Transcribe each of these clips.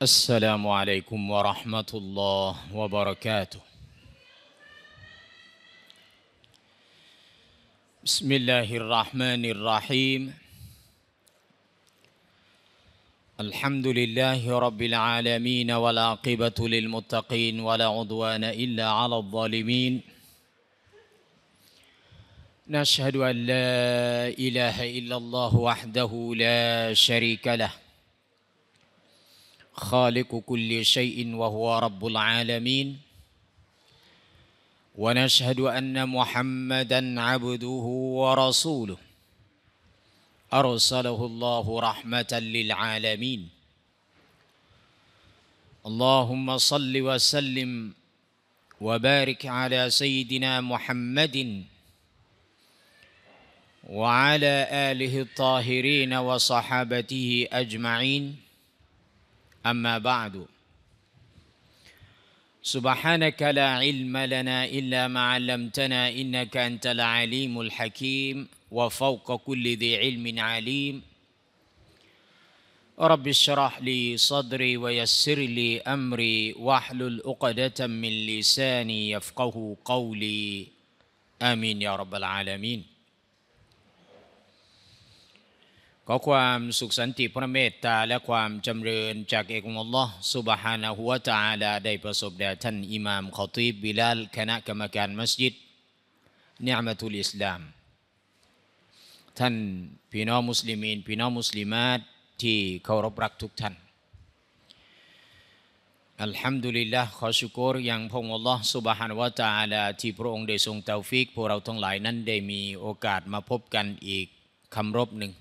السلام عليكم ورحمة الله وبركاته بسم الله الرحمن الرحيم الحمد لله رب العالمين والعاقبة للمتقين ولا عدوان إلا على الظالمين نشهد أن لا إله إلا الله وحده لا شريك له خالق كل شيء وهو رب العالمين ونشهد أن محمدا عبده ورسوله أرسله الله رحمة للعالمين اللهم صل وسلم وبارك على سيدنا محمد وعلى آله الطاهرين وصحابته أجمعين أما بعد سبحانك لا علم لنا إلا ما علمتنا إنك أنت العليم الحكيم وفوق كل ذي علم عليم رب اشرح لي صدري ويسر لي أمري واحلل عقدة من لساني يفقه قولي آمين يا رب العالمين ขอความสุขสันติพระเมตตาและความจำเริญจากเอกมุลลอฮ์สุบฮานะฮุวาตาลาได้ประสบแด่ท่านอิหมามขอตีบบิลาลคณะกรรมการมัสยิดเนืมตุลอิสลาม ท่านพี่น้องมุสลิมีนพี่น้องมุสลิมาตที่เคารพรักทุกท่าน อัลฮัมดุลิลละขอชุกรย่างพงอัลลอฮ h สุบฮานวะตาลาที่พระองค์ได้ทรงเตาฟิกพวกเราทั้งหลาย นั้นได้มีโอกาสมาพบกันอีกคำรบหนึ่ง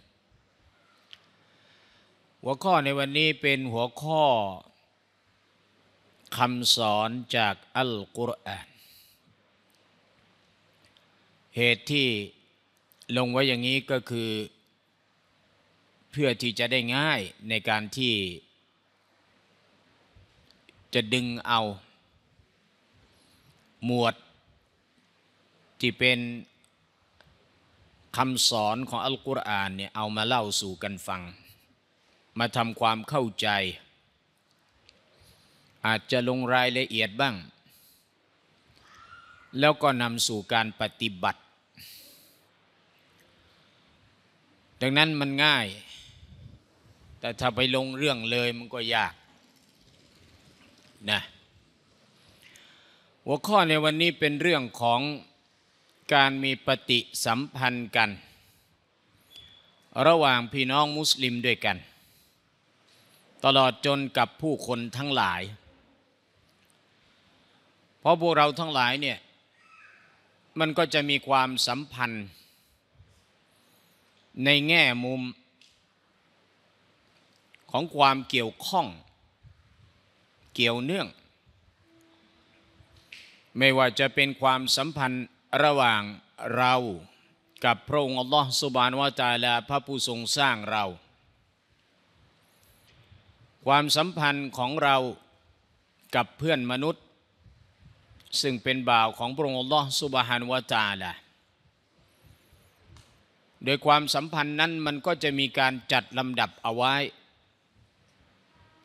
หัวข้อในวันนี้เป็นหัวข้อคำสอนจากอัลกุรอาน เหตุที่ลงไว้อย่างนี้ก็คือเพื่อที่จะได้ง่ายในการที่ จะดึงเอาหมวด ที่เป็นคำสอนของอัลกุรอานเนี่ยเอามาเล่าสู่กันฟังมาทำความเข้าใจ อาจจะลงรายละเอียดบ้าง แล้วก็นำสู่การปฏิบัติดังนั้นมันง่าย แต่ถ้าไปลงเรื่องเลยมันก็ยากนะหัวข้อในวันนี้เป็นเรื่องของการมีปฏิสัมพันธ์กัน ระหว่างพี่น้องมุสลิมด้วยกันตลอดจนกับผู้คนทั้งหลาย เพราะพวกเราทั้งหลายเนี่ยมันก็จะมีความสัมพันธ์ ในแง่มุม ของความเกี่ยวข้อง เกี่ยวเนื่อง ไม่ว่าจะเป็นความสัมพันธ์ระหว่างเรากับพระองค์อัลลอฮฺสุบานวาจาละพระผู้ทรงสร้างเราความสัมพันธ์ของเรากับเพื่อนมนุษย์ ซึ่งเป็นบ่าวของพระองค์ลอสุบฮานวาจาละโดยความสัมพันธ์นั้นมันก็จะมีการจัดลำดับเอาไว้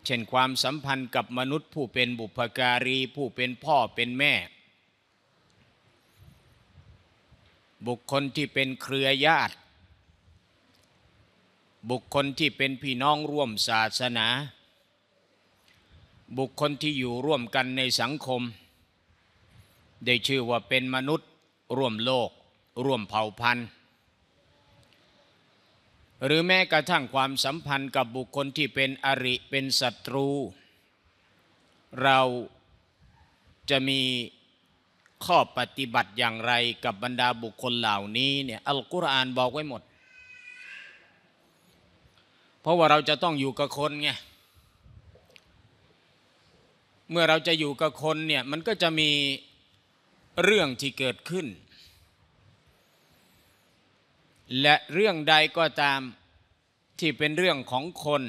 เช่นความสัมพันธ์กับมนุษย์ผู้เป็นบุพการีผู้เป็นพ่อเป็นแม่ บุคคลที่เป็นเครือญาติ บุคคลที่เป็นพี่น้องร่วมศาสนาบุคคลที่อยู่ร่วมกันในสังคม ได้ชื่อว่าเป็นมนุษย์ร่วมโลก ร่วมเผ่าพันธุ์ หรือแม้กระทั่งความสัมพันธ์กับบุคคลที่เป็นอริเป็นศัตรู เราจะมีข้อปฏิบัติอย่างไรกับบรรดาบุคคลเหล่านี้เนี่ยอัลกุรอานบอกไว้หมด เพราะว่าเราจะต้องอยู่กับคนไงเมื่อเราจะอยู่กับคนเนี่ยมันก็จะมีเรื่องที่เกิดขึ้น และเรื่องใดก็ตามที่เป็นเรื่องของคน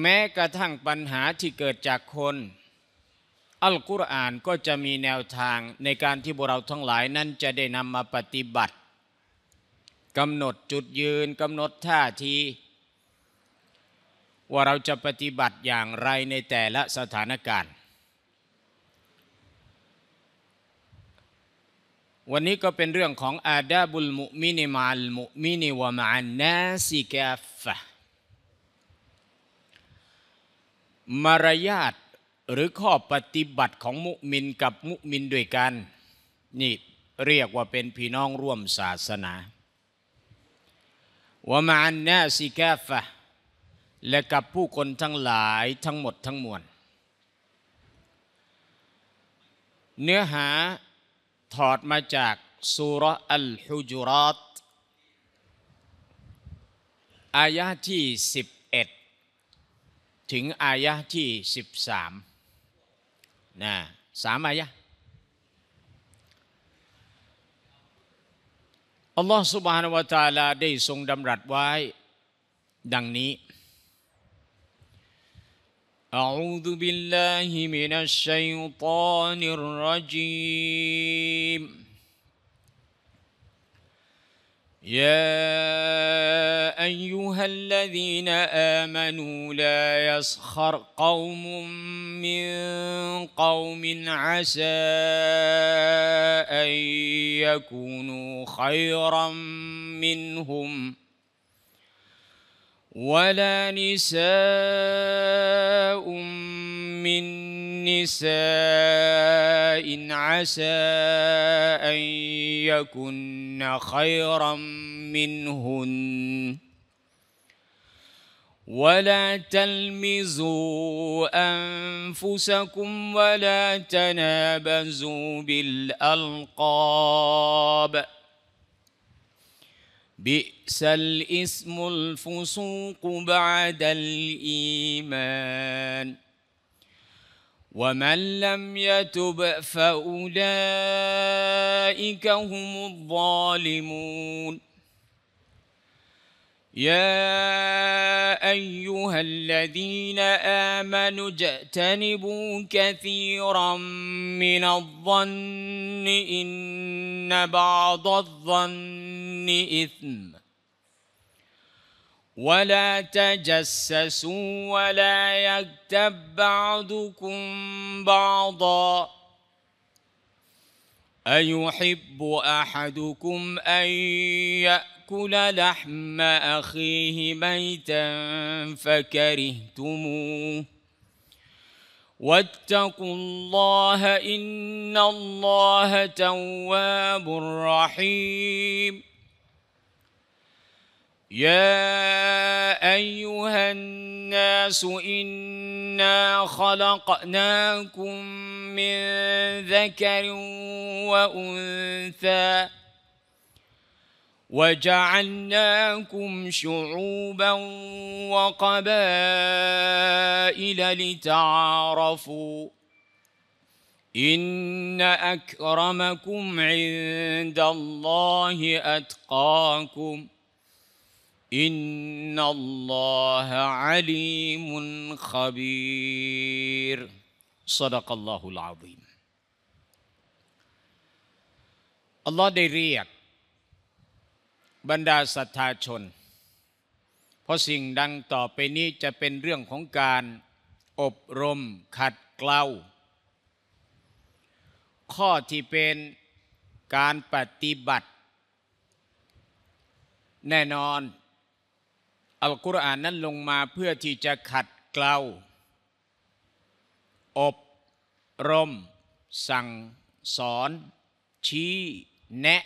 แม้กระทั่งปัญหาที่เกิดจากคน อัลกุรอานก็จะมีแนวทางในการที่พวกเราทั้งหลายนั้นจะได้นำมาปฏิบัติกำหนดจุดยืนกำหนดท่าทีว่าเราจะปฏิบัติอย่างไรในแต่ละสถานการณ์ วันนี้ก็เป็นเรื่องของอาดาบุลมุมินิมาลมุมินิวะมานนาสิกาฟะมารยาทหรือข้อปฏิบัติของมุมินกับมุมินด้วยกัน นี่เรียกว่าเป็นพี่น้องร่วมศาสนา วะมานนาสิกาฟะและกับผู้คนทั้งหลายทั้งหมดทั้งมวลเนื้อหาถอดมาจากสุรอัลฮุจุรัตอายะที่ 11 ถึงอายะที่ 13นะสามอายะอัลลอฮฺซุบฮานาวะตาลา ได้ทรงดำรัสไว้ ดังนี้ أعوذ بالله من الشيطان الرجيم يا أيها الذين آمنوا لا يسخر قوم من قوم عسى أن يكونوا خيرا منهم ۖ ولا نساء من نساء عسى أن يكن خيرا منهن ولا تلمزوا أنفسكم ولا تنابزوا بالألقاب ۖ بئس الاسم الفسوق بعد الايمان ومن لم يتب فاولئك هم الظالمون يا ايها الذين امنوا اجتنبوا كثيرا من الظن ان بعض الظن اثم ولا تجسسوا ولا يكتب بعضكم بعضا ايحب احدكم ان يأتي يأكل لحم أخيه ميتا فكرهتموه واتقوا الله إن الله تواب رحيم يا أيها الناس إنا خلقناكم من ذكر وأنثى وجعلناكم شعوبا وقبائل لتعارفوا إن أكرمكم عند الله أتقاكم إن الله عليم خبير صدق الله العظيم الله they บรรดาศรัทธาชน เพราะสิ่งดังต่อไปนี้จะเป็นเรื่องของการอบรมขัดเกลา ข้อที่เป็นการปฏิบัติ แน่นอน อัลกุรอานนั้นลงมาเพื่อที่จะขัดเกลา อบรม สั่งสอน ชี้แนะ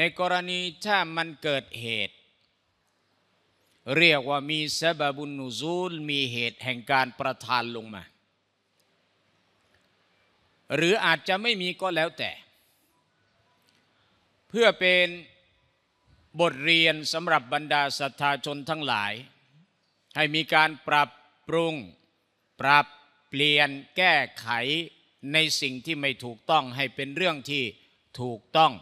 ในกรณีถ้ามันเกิดเหตุ เรียกว่ามีสบบุญนูซูล มีเหตุแห่งการประทานลงมา หรืออาจจะไม่มีก็แล้วแต่ เพื่อเป็นบทเรียนสำหรับบรรดาศรัทธาชนทั้งหลาย ให้มีการปรับปรุง ปรับเปลี่ยนแก้ไขในสิ่งที่ไม่ถูกต้อง ให้เป็นเรื่องที่ถูกต้อง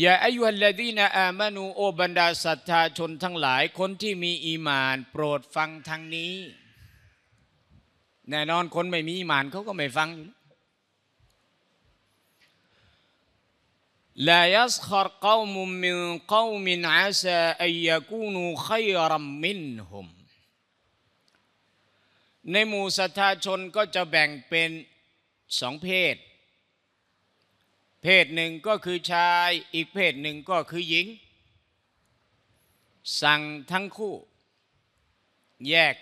อย่าอายุหลดีนอามานูโอบรรดาศรัทธาชนทั้งหลายคนที่มีอีมาน โปรดฟังทางนี้แน่นอนคนไม่มีอีมานเขาก็ไม่ฟังยลายัสขรกามุมินกามินอาซาอัยกูนูขยรัมมินฮุมในหมู่ศรัทธาชนก็จะแบ่งเป็นสองเพศเพศหนึ่งก็คือชาย อีกเพศหนึ่งก็คือหญิง สั่งทั้งคู่ แยก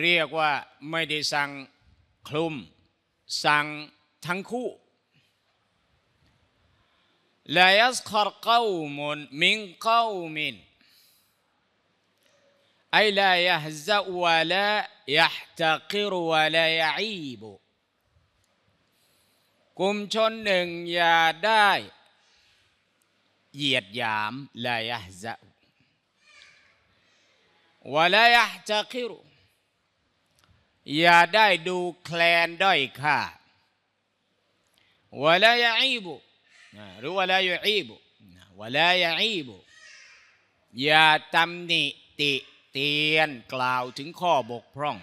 เรียกว่าไม่ได้สั่งคลุมสั่งทั้งคู่ลายัสคอรกาวมุนมิงกาวมินไอลายะฮซะวะลา ยะตะกิรวลายะอีบุกลุ่มชนหนึ่งอย่าได้เหยียดหยามลายะจะวะลายะจะคิรุอย่าได้ดูแคลนด้อยค่าวะลายะอีบุหรือวะลายะอีบุวะลายะอีบุ อย่าตำหนิติเตียนกล่าวถึงข้อบกพร่อง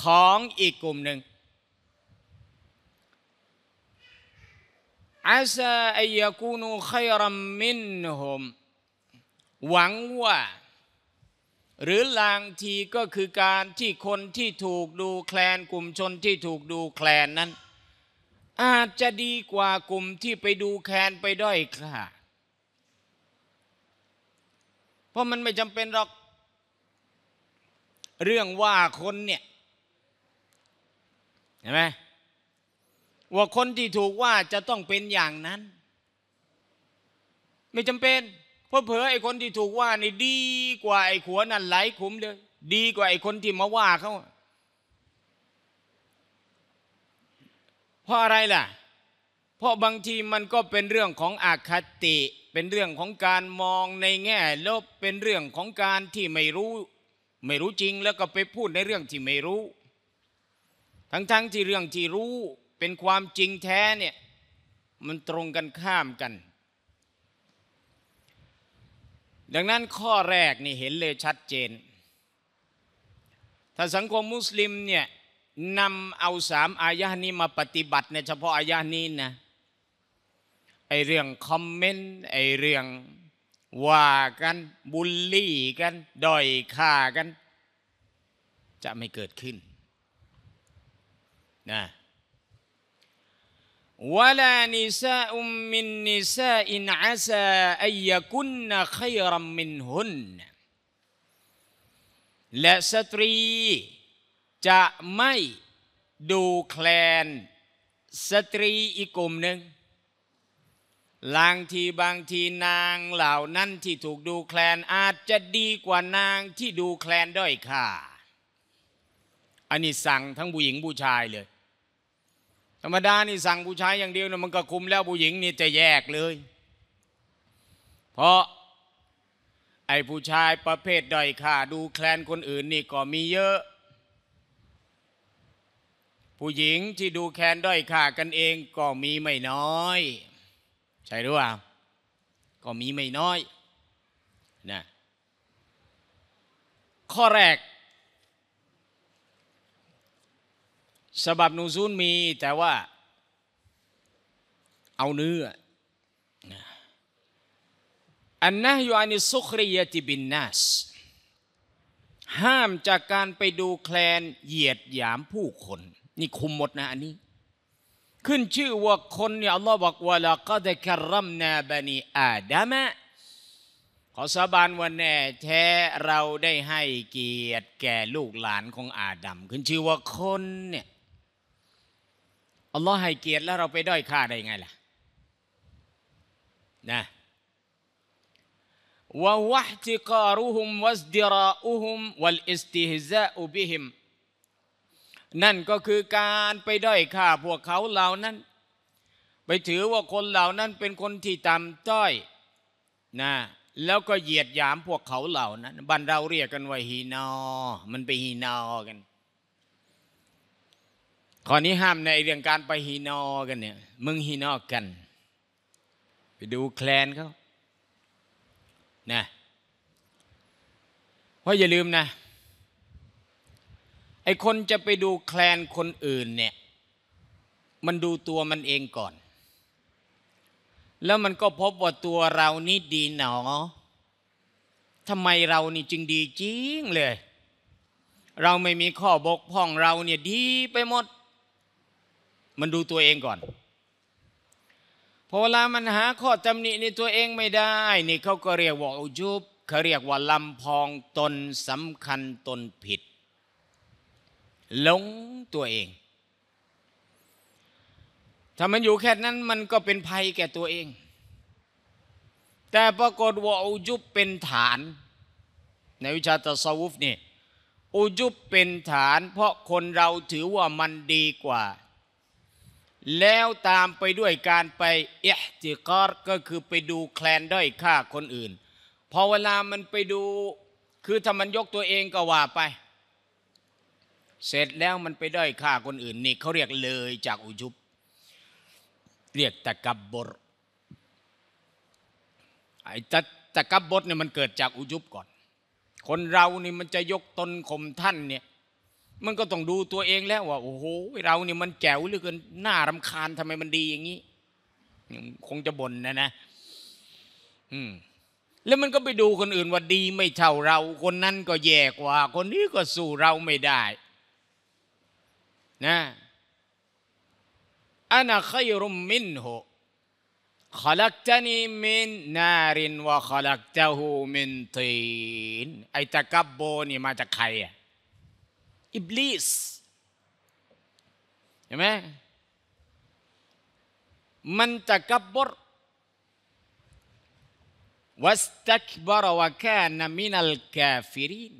ของอีกกลุ่มหนึ่งอาซาอียกูนูขยรัมมินหมหวังว่า หรือลางทีก็คือการที่คนที่ถูกดูแคลน กลุ่มชนที่ถูกดูแคลนนั้น อาจจะดีกว่ากลุ่มที่ไปดูแคลนไปด้อยค่ะ เพราะมันไม่จำเป็นหรอกเรื่องว่าคนเนี่ยเห็นไหมว่าคนที่ถูกว่าจะต้องเป็นอย่างนั้น ไม่จำเป็น เพราะเผื่อไอ้คนที่ถูกว่านี่ดีกว่าไอ้ขัวนั่นไหลขุมเลยดีกว่าไอ้คนที่มาว่าเขาเพราะอะไรล่ะ เพราะบางทีมันก็เป็นเรื่องของอาคติ เป็นเรื่องของการมองในแง่ลบเป็นเรื่องของการที่ไม่รู้ ไม่รู้จริงแล้วก็ไปพูดในเรื่องที่ไม่รู้ ทั้งๆทที่เรื่องที่รู้เป็นความจริงแท้เนี่ยมันตรงกันข้ามกัน ดังนั้นข้อแรกนี่เห็นเลยชัดเจน ถ้าสังคมมุสลิมเนี่ยนำเอาสามอายะนี้มาปฏิบัติในเฉพาะอายะนี้นะไอเรื่องคอมเมนต์ไอเรื่องว่ากันบุลลี่กันดอยค่ากันจะไม่เกิดขึ้นนะ ولا نساء من نساء عسى أن يكن خيرا منهن และสตรีจะไม่ดูแคลน สตรีอีกกลุ่มหนึ่งบางทีบางทีนางเหล่านั้นที่ถูกดูแคลนอาจจะดีกว่านางที่ดูแคลนด้วยค่า อันนี้สั่งทั้งผู้หญิงผู้ชายเลยรรมดานี่สั่งผู้ชายอย่างเดียวนะมันก็คุมแล้วผู้หญิง นี่จะแยกเลย เพราะ ไอ้ผู้ชายประเภทด้อยค่าดูแคลนคนอื่นนี่ ก็มีเยอะ ผู้หญิงที่ดูแคลนด้อยค่ากันเองก็มีไม่น้อย ใช่หรือเปล่า ก็มีไม่น้อยนะข้อแรกสบับนูซูลมีแต่ว่าเอาเนื้ออันนะยูอานิสุครียติบินนัสห้ามจากการไปดูแคลนเหยียดหยามผู้คน นี่คุมหมดนะอันนี้ ขึ้นชื่อว่าคนเนี่ยอัลลอฮ์บอกว่าละก็ได้คารัมนาบันีอาดามะขอสาบานวันแน่แท้เราได้ให้เกียรติแก่ลูกหลานของอาดัมขึ้นชื่อว่าคนเนี่ยอัลลอฮ์ให้เกียรติแล้วเราไปด้อยค่าได้ไงล่ะนะวะวะติการุฮุมวัสดิราอุฮุมวัลอิสติฮซาอุบิฮิมนั่นก็คือการไปด้อยค่าพวกเขาเหล่านั้น ไปถือว่าคนเหล่านั้นเป็นคนที่ต่ำต้อยนะแล้วก็เหยียดหยามพวกเขาเหล่านั้นบันเราเรียกกันว่าฮีนอมันไปฮีนอกันข้อนี้ห้ามในเรื่องการไปฮีนอกัน เนี่ยมึงฮีนอกัน ไปดูแคลนเขานะ เพราะอย่าลืมนะไอคนจะไปดูแคลนคนอื่น เนี่ย มันดูตัวมันเองก่อน แล้วมันก็พบว่าตัวเรานี่ดีหนอทำไมเรานี่จึงดีจริงเลย เราไม่มีข้อบกพร่องเราเนี่ยดีไปหมดมันดูตัวเองก่อนพอเวลามันหาข้อตำหนิในตัวเองไม่ได้ นี่ เขาก็เรียกว่าอุจุบเขาเรียกว่าลำพองตนสำคัญตนผิด หลงตัวเอง ถ้ามันอยู่แค่นั้น มันก็เป็นภัยแก่ตัวเอง แต่ปรากฏว่าอุจุบเป็นฐาน ในวิชาตะสวุฟนี่อุจุบเป็นฐาน เพราะคนเราถือว่ามันดีกว่าแล้วตามไปด้วยการไปเอจิกอรก็คือไปดูแคลนด้อยค่าคนอื่นพอ เวลามันไปดูคือถ้ามัน ยกตัวเองก็ว่าไป เสร็จแล้วมันไปด้อยค่าคนอื่นนี่เขาเรียกเลยจากอุจุบเรียกตะกับบรไอ้ตะตะกับบดเนี่ยมันเกิดจากอุจุบก่อน คนเรานี่มันจะยกตนข่มท่านเนี่ยมันก็ต้องดูตัวเองแล้วว่าโอ้โหเราเนี่ยมันแจ๋วเหลือเกินหน้ารำคาญทำไมมันดีอย่างนี้คงจะบ่นนะนะอืมแล้วมันก็ไปดูคนอื่นว่าดีไม่เท่าเรา คนนั้นก็แย่กว่า คนนี้ก็สู้เราไม่ได้นะอันาขยรุมมินหุขลักตนีมินนารินวะขลักตะหูมินตีนไอตะกับโบนี่มาจากใครอะอิบลิสเห็นไหมมันจะกับบวัสตักบารวะแค่นมินัลกาฟิริน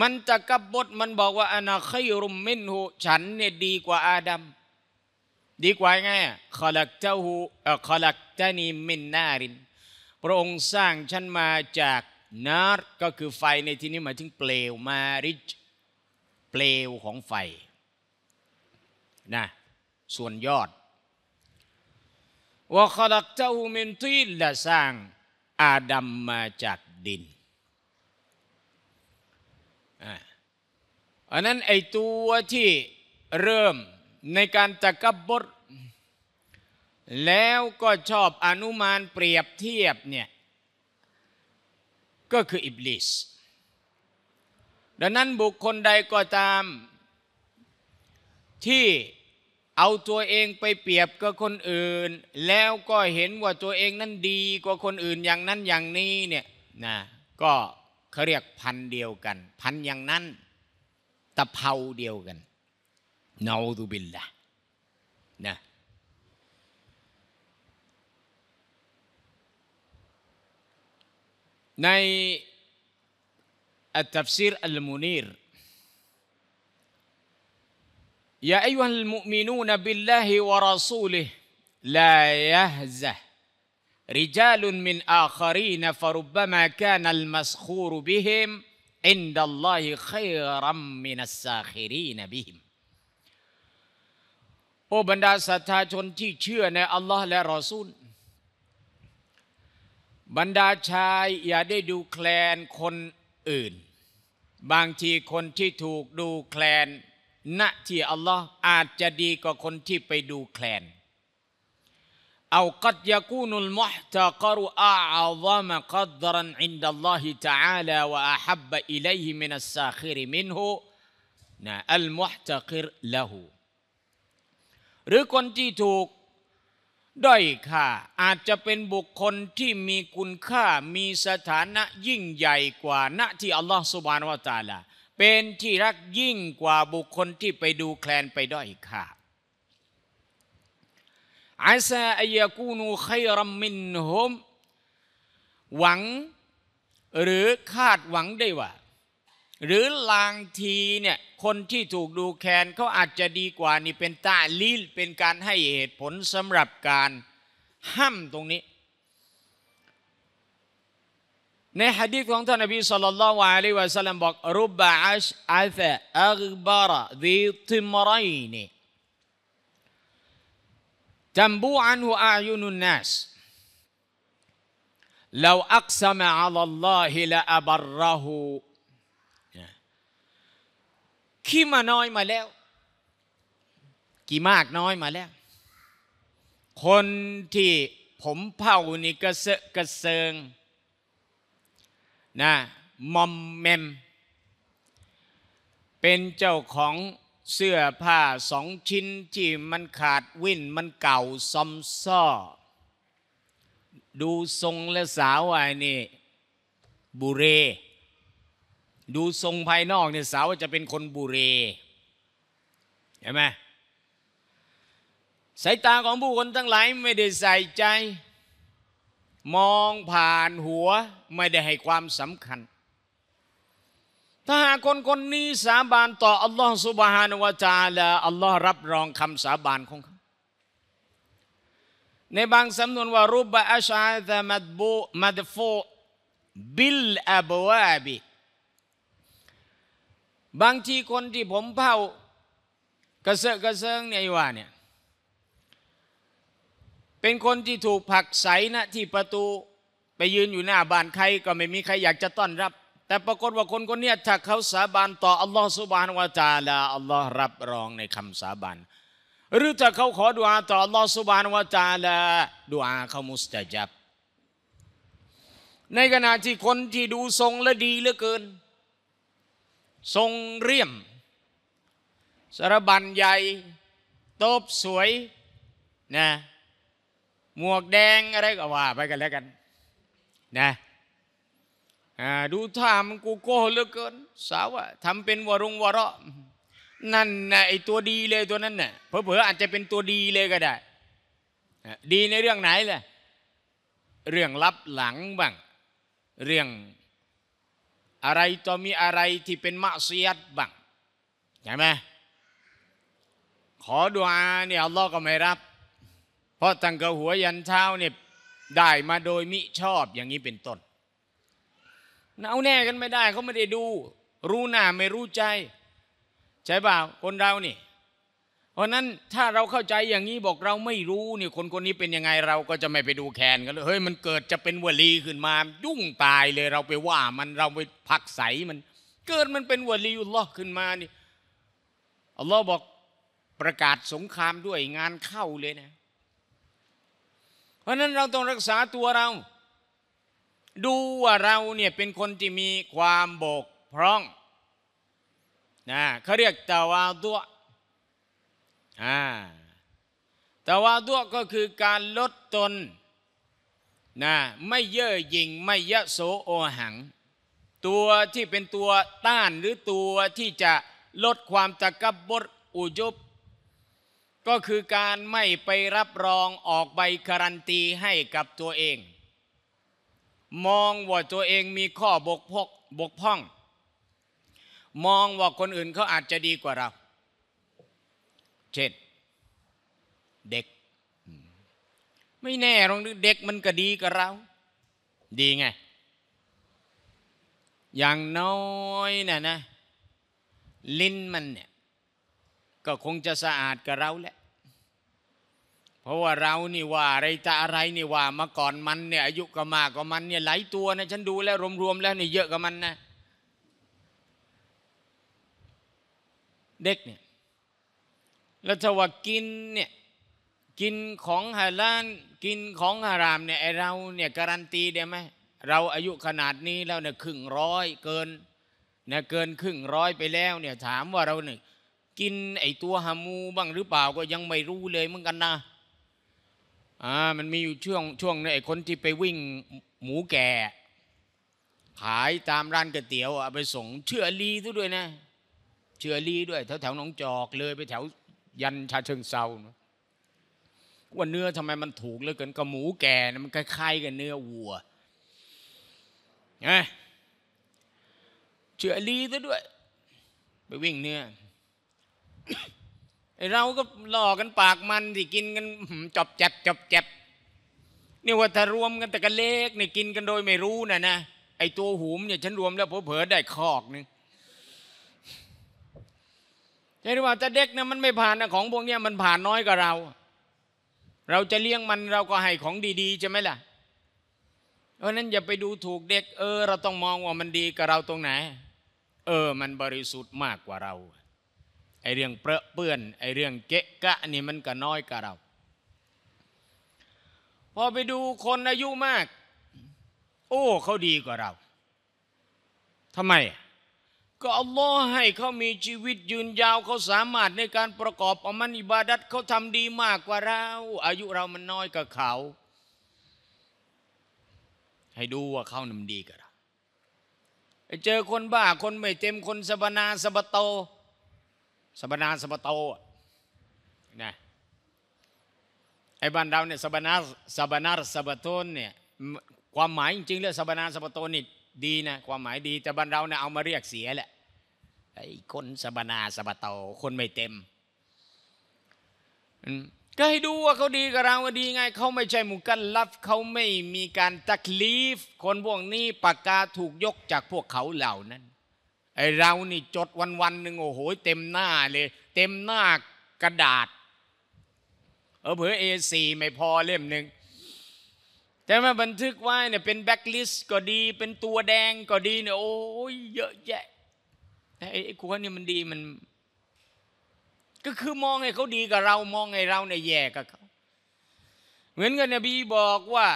มันจะกับบทมันบอกว่าอนาคยรุมมินหูฉันเนี่ยดีกว่าอาดัมดีกว่าไงขลักเจ้าหูขลักเจนีมินนารินพระองค์สร้างฉันมาจากนารก็คือไฟในที่นี้หมายถึงเปลวมาริจเปลวของไฟนะส่วนยอดว่าขลักเจ้ามินทีนและสร้างอาดัมมาจากดินอันนั้นไอตัวที่เริ่มในการตะกรบดแล้วก็ชอบอนุมานเปรียบเทียบเนี่ยก็คืออิบลิสดังนั้นบุคคลใดก็ตาม ที่เอาตัวเองไปเปรียบกับคนอื่น แล้วก็เห็นว่าตัวเองนั้นดีกว่าคนอื่นอย่างนั้นอย่างนี้เนี่ยนะก็เขาเรียกพันเดียวกัน พันอย่างนั้น ตะเภาเดียวกันนาดูบินละนะใน التفسير المنير يا ايها المؤمنون بالله ورسوله لا يهزه رجال من اخرين فربما كان المسخور بهم عند الله خيرا من الساخرين بهم โอ้บรรดาศรัทธาชนที่เชื่อในอัลลอฮ์และรอซูลบรรดาชายอย่าได้ดูแคลนคนอื่นบางทีคนที่ถูกดูแคลนณที่อัลลอฮ์อาจจะดีกว่าคนที่ไปดูแคลนเอาคดยากูนุลมุฮตะกรุอาอัลลอฮ์มะกัดรันอินดัลลอฮิตะอาลาวะอาฮับบะอิลัยฮิมินัสซาคิริมินหูนะอัลมุฮตะกิรละหูหรือคนที่ถูกด้อยค่าอาจจะเป็นบุคคลที่มีคุณค่ามีสถานะยิ่งใหญ่กว่า ณ ที่อัลลอฮฺสุบานวะตาลาเป็นที่รักยิ่งกว่าบุคคลที่ไปดูแคลนไปด้อยค่าอาซาอียากูนูไครัมมินโฮมหวังหรือคาดหวังได้ว่าหรือลางทีเนี่ยคนที่ถูกดูแคลนเขาอาจจะดีกว่า นี่เป็นตาลีลเป็นการให้เหตุผลสำหรับการ ห้ามตรงนี้ ในฮะดีษของท่านอบีสัลลัลลอฮุอะลัยฮิวะสัลลัมบอก รุบะอัชอัฟะอักบาระดีติมรัยนีจัมบูอันหุอายุนุนนัส لو أقسم على الله لأبره ขี้มาน้อยมาแล้ว กี่มากน้อยมาแล้ว คนที่ผมเผานี่กระเซกระเซิง นะมอมแมม เป็นเจ้าของเสื้อผ้าสองชิ้นที่มันขาดวิ่นมันเก่าซอมซ้อดูทรงและสาวไอ้นี่ บุเรดูทรงภายนอกเนี่ย สาวจะเป็นคนบุเรเห็นไหมสายตาของผู้คนทั้งหลายไม่ได้ใส่ใจ มองผ่านหัวไม่ได้ให้ความสำคัญ ถ้าหากคนคนนี้สาบานต่ออัลลอฮ์สุบฮานวะจาละอัลลอฮ์รับรองคำสาบานของเขา ในบางสำนวนว่ารูบะอัชาตะมัดบูมัดฟู บิลอับวาบิบางทีคนที่ผมเผากระเซาะกระเซิงเนี่ยว่าเนี่ยเป็นคนที่ถูกผักใสนะที่ประตูไปยืนอยู่หน้าบ้านใครก็ไม่มีใครอยากจะต้อนรับ แต่ปรากฏว่าคนคนนี้ถ้าเขาสาบานต่ออัลลอฮฺสุบานวาจาลาอัลลอฮฺรับรองในคำสาบานหรือถ้าเขาขอดุอาต่ออัลลอฮฺสุบานวาจาลาดุอาเขามุสตาจับ ในขณะที่คนที่ดูทรงและดีเหลือเกินทรงเรียมสารบันใหญ่โตบสวย นะ หมวกแดงอะไรก็ว่าไปกันแล้วกัน นะดูท่ามันกูโก้เหลือเกิน สาวอะทำเป็นวรงวระนั่นนะไอตัวดีเลยตัวนั้นน่ะ เผลอๆอาจจะเป็นตัวดีเลยก็ได้ ดีในเรื่องไหนล่ะ เรื่องลับหลังบ้างเรื่องอะไรต่อมีอะไรที่เป็นมะเสียดบ้างใช่ไหมขอดุอาเนี่ยอัลลอฮ์ก็ไม่รับ เพราะตั้งกระหัวยันเช้าเนี่ยได้มาโดยมิชอบอย่างนี้เป็นต้นเอาแน่กันไม่ได้เขาไม่ได้ดู รู้หน้าไม่รู้ใจ ใช่เปล่าคนเรานี่เพราะนั้นถ้าเราเข้าใจอย่างนี้บอกเราไม่รู้เนี่ยคน คนนี้เป็นยังไงเราก็จะไม่ไปดูแคนกันเลยเฮ้ยมันเกิดจะเป็นวลีขึ้นมา ยุ่งตายเลยเราไปว่า มันเราไปพักใสมัน เกิดมันเป็นวลีอุลลอฮ์ขึ้นมานี่อัลลอฮ์บอกประกาศสงครามด้วยงานเข้าเลยนะเพราะนั้นเราต้องรักษาตัวเรา ดูว่าเราเนี่ยเป็นคนที่มีความบกพร่องนะเขาเรียกตาวาตัวแต่ว่าด้วก็คือการลดตนนะไม่เย่อหยิ่งไม่ยะโสโอหัง ตัวที่เป็นตัวต้านหรือตัวที่จะลดความตะกับบดอุจุบก็คือการไม่ไปรับรองออกใบการันตีให้กับตัวเอง มองว่าตัวเองมีข้อบกพกบกพร่อง มองว่าคนอื่นเขาอาจจะดีกว่าเราเช่นเด็ก ไม่แน่รองเด็กมันก็ดีกับเรา ดีไง อย่างน้อยน่ะนะลิ้นมันเนี่ยก็คงจะสะอาดกับเราแหละเพราะว่าเรานี่ว่า อะไรจะอะไร นี่ว่า มาก่อนมันเนี่ยอายุก็มากกว่ามันเนี่ยหลายตัวนะฉันดูแล้วรวมๆแล้วนี่เยอะกว่ามันนะเด็กเนี่ยแล้วถ้าว่ากินเนี่ยกินของฮาลาลกินของฮารามเนี่ยไอเราเนี่ยการันตีได้ไหมเราอายุขนาดนี้แล้วเนี่ยครึ่งร้อยเกินเนี่ยเกินครึ่งร้อยไปแล้วเนี่ยถามว่าเราเนี่ยกินไอตัวฮามูบ้างหรือเปล่าก็ยังไม่รู้เลยเหมือนกันนะอ่ามันมีอยู่ช่วงช่วงนไอคนที่ไปวิ่งหมูแก่ขายตามร้านก๋วยเตี๋ยวเอาไปส่งเชื่อลีด้วยนะ เชื่อลีด้วยแถวแถวหนองจอกเลยไปแถวยันชาเชิงเซาว่าเนื้อทำไม มันถูกเหลือเกินกับหมูแก่นมันคล้ายๆกับเนื้อวัวไงเชื่อลีซะด้วย ไปวิ่งเนื้อไอเราก็หลอก กันปากมัน ที่กินกันจอบจับจอบจับนี่ว่าถ้ารวมกันแต่กันเล็กเนี่ยกินกันโดยไม่รู้นะนะไอตัวหูมเนี่ยฉันรวมแล้วเผลอๆได้คอกนึงใช่หรือเปล่าจะเด็กน่ะมันไม่ผ่านนะของ พวกนี้มันผ่านน้อยกว่าเรา เราจะเลี้ยงมันเราก็ให้ของดีๆใช่ไหมล่ะ เพราะนั้น อย่าไปดูถูกเด็ก เออ เราต้องมองว่ามันดีกับเราตรงไหน เออมันบริสุทธิ์มากกว่าเราไอเรื่องเปรอะเปื้อน ไอเรื่องเกะกะนี่มันก็น้อยกว่าเรา พอไปดูคนอายุมาก โอ้เขาดีกว่าเรา ทำไมก็อัลลอฮ์ให้เขามีชีวิตยืนยาวเขาสามารถในการประกอบอามันอิบาดัตเขาทำดีมากกว่าเรา อายุเรามันน้อยกว่าเขาให้ดูว่าเขานำดีกับเราเจอคนบ้าคนไม่เต็มคนสบนาสบโตสบนาสบโตนะไอ้บ้านเราเนี่ยสบนาสบนาสบโตนเนี่ยความหมายจริงๆเรื่องสบนาสบโตนนี่ดีนะความหมายดีแต่บ้านเราเนี่ยเอามาเรียกเสียแหละไอ้คนสบนาสบเตา คนไม่เต็ม ก็ให้ดูว่าเขาดีกับเราดีไง เขาไม่ใช่หม่กันลับเขาไม่มีการตักลีฟ คนพวกนี้ปากกาถูกยกจากพวกเขาเหล่านั้นไอเรานี่จดวันวันหนึ่งโอ้โหเต็มหน้าเลย เต็มหน้ากระดาษเออเผื่อเอซีไม่พอเล่มหนึ่งแต่มาบันทึกไว้เนี่ยเป็นแบ็กลิสก็ดีเป็นตัวแดงก็ดีเนี่ยโอ้ยเยอะแยะไอ้กูว่นี่มันดีมัน ก็คือมองให้เขาดีกับเรา มองให้เราในแย่กับเขาเหมือนกันนบีบอกว่า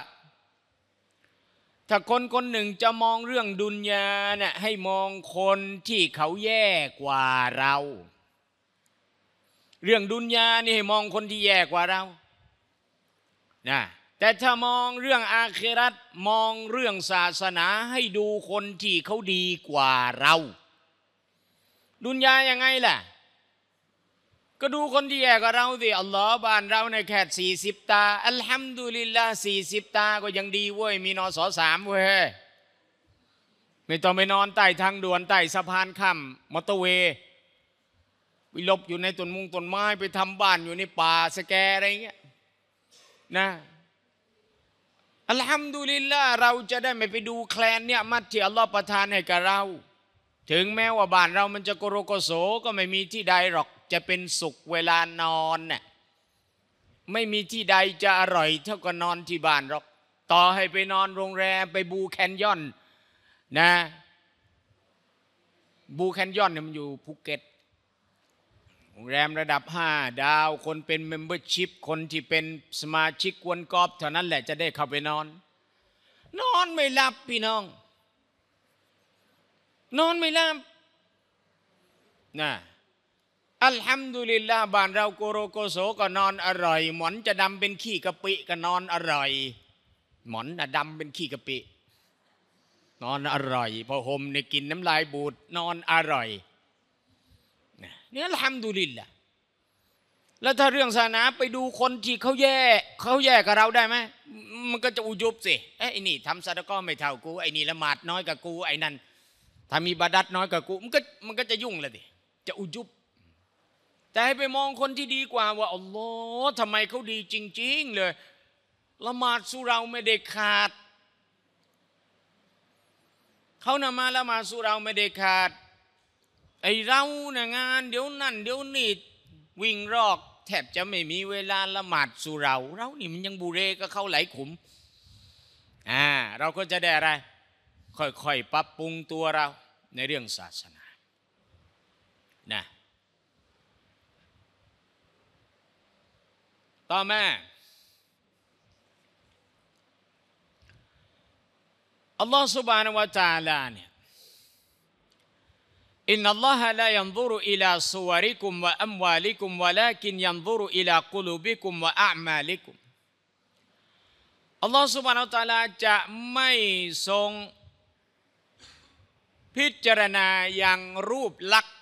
ถ้าคนคนหนึ่งจะมองเรื่องดุนยาเนี่ยให้มองคนที่เขาแย่กว่าเรา เรื่องดุนยานี่ให้มองคนที่แย่กว่าเรานะแต่ถ้ามองเรื่องอาเครัตมองเรื่องศาสนาให้ดูคนที่เขาดีกว่าเราดุนยาอย่างไงล่ะ ก็ดูคนที่แย่กว่าเราสิอัลลอฮ์บ้านเราในแค่สี่สิบตา อัลฮัมดุลิลละสี่สิบตาก็ยังดีเว้ยมีนอสอสามเว้ยไม่ต้องไปนอนใต้ทางด่วนใต้สะพานข้ามมอเตอร์เวย์ไปหลบอยู่ในต้นมุงต้นไม้ ไปทำบ้านอยู่ในป่าสแกอะไรเงี้ยนะอัลฮัมดุลิลละเราจะได้ไม่ไปดูแคลนเนี่ยมัดที่อัลลอฮ์ประทานให้กับเราถึงแม้ว่าบ้านเรามันจะโกโรโกโสก็ไม่มีที่ใดหรอกจะเป็นสุขเวลานอนน่ยไม่มีที่ใดจะอร่อยเท่ากับนอนที่บ้านหรอกต่อให้ไปนอนโรงแรมไปบูแคนยอนนะ บูแคนยอนเนี่ยมันอยู่ภูเก็ตโรงแรมระดับ5ดาว คนเป็นเมมเบอร์ชิพคนที่เป็นสมาชิกกวนกอบ เท่านั้นแหละจะได้เข้าไปนอน นอนไม่หลับพี่น้องนอนไม่หลับนะอัลฮัมดุลิลลาห์บ้านเราโกโรโกโสก็นอนอร่อย หมอนจะดำเป็นขี้กะปิก็นอนอร่อย หมอนน่ะดำเป็นขี้กะปินอนอร่อยพอห่มในกินน้ำลายบูดนอนอร่อยเนี่อัลฮัมดุลิลละแล้วถ้าเรื่องศาสนาไปดูคนที่เขาแย่เขาแย่กับเราได้ไหมมันก็จะอุยบสิไอ้นี่ทำซาดก็ ไม่เท่ากูไอ้นี่ละหมาดน้อยกับกูไอ้นั่นถ้ามีบาดัดน้อยกว่ากูมันก็มันก็จะยุ่งเละดิ จะอุจุบ แต่ให้ไปมองคนที่ดีกว่าว่าอัลลอฮ์ทำไมเขาดีจริงๆเลย ละหมาดสุเราไม่ได้ขาดเขานมาละหมาดสุเราไม่ได้ขาดไอเราเนี่ยงาน เดี๋ยวนั่นเดี๋ยวนี่วิ่งรอกแทบจะไม่มีเวลาละหมาดสุเราเรานี่มันยังบุเรก็เข้าไหลขุมอ่าเราก็จะได้อะไรค่อยๆ ปรับปรุงตัวเราในเรื่องศาสนา นะ ต่อมาอัลลอฮ์ سبحانه และ تعالى เนี่ยอินนัลลอฮะลายันดูรุอิลาสุวาริกุมวะอัมวาลิกุมวะลาคิน ยันดูรุอิลากุลุบิกุมวะอามาลิกุม อัลลอฮ์ سبحانه และ تعالى จะไม่ทรงพิจารณาอย่างรูปลักษณ์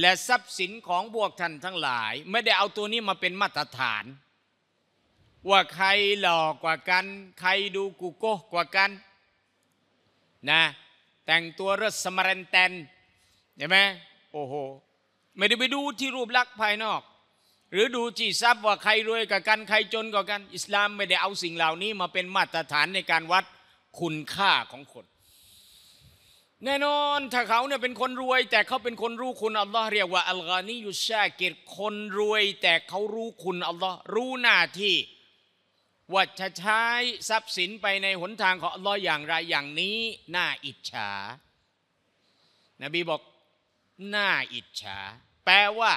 และทรัพย์สินของพวกท่านทั้งหลาย ไม่ได้เอาตัวนี้มาเป็นมาตรฐาน ว่าใครหล่อกว่ากัน ใครดูกูโก้กว่ากันนะแต่งตัวรสมรันแตนห็นไหมโอ้โหไม่ได้ไปดูที่รูปลักษณ์ภายนอก หรือดูจีทรัพย์ว่าใครรวยกว่ากันใครจนกว่ากันอิสลามไม่ได้เอาสิ่งเหล่านี้ มาเป็นมาตรฐานในการวัดคุณค่าของคนแน่นอน ถ้าเขาเนี่ยเป็นคนรวยแต่เขาเป็นคนรู้คุณอัลลอฮ์เรียกว่าอัลกานียุชาเกตคนรวย แต่เขารู้คุณอัลลอฮ์รู้หน้าที่ว่าจะใช้ทรัพย์สินไปในหนทางของอัลลอฮ์อย่างไรอย่างนี้ น่าอิจฉานบีบอก น่าอิจฉาแปลว่า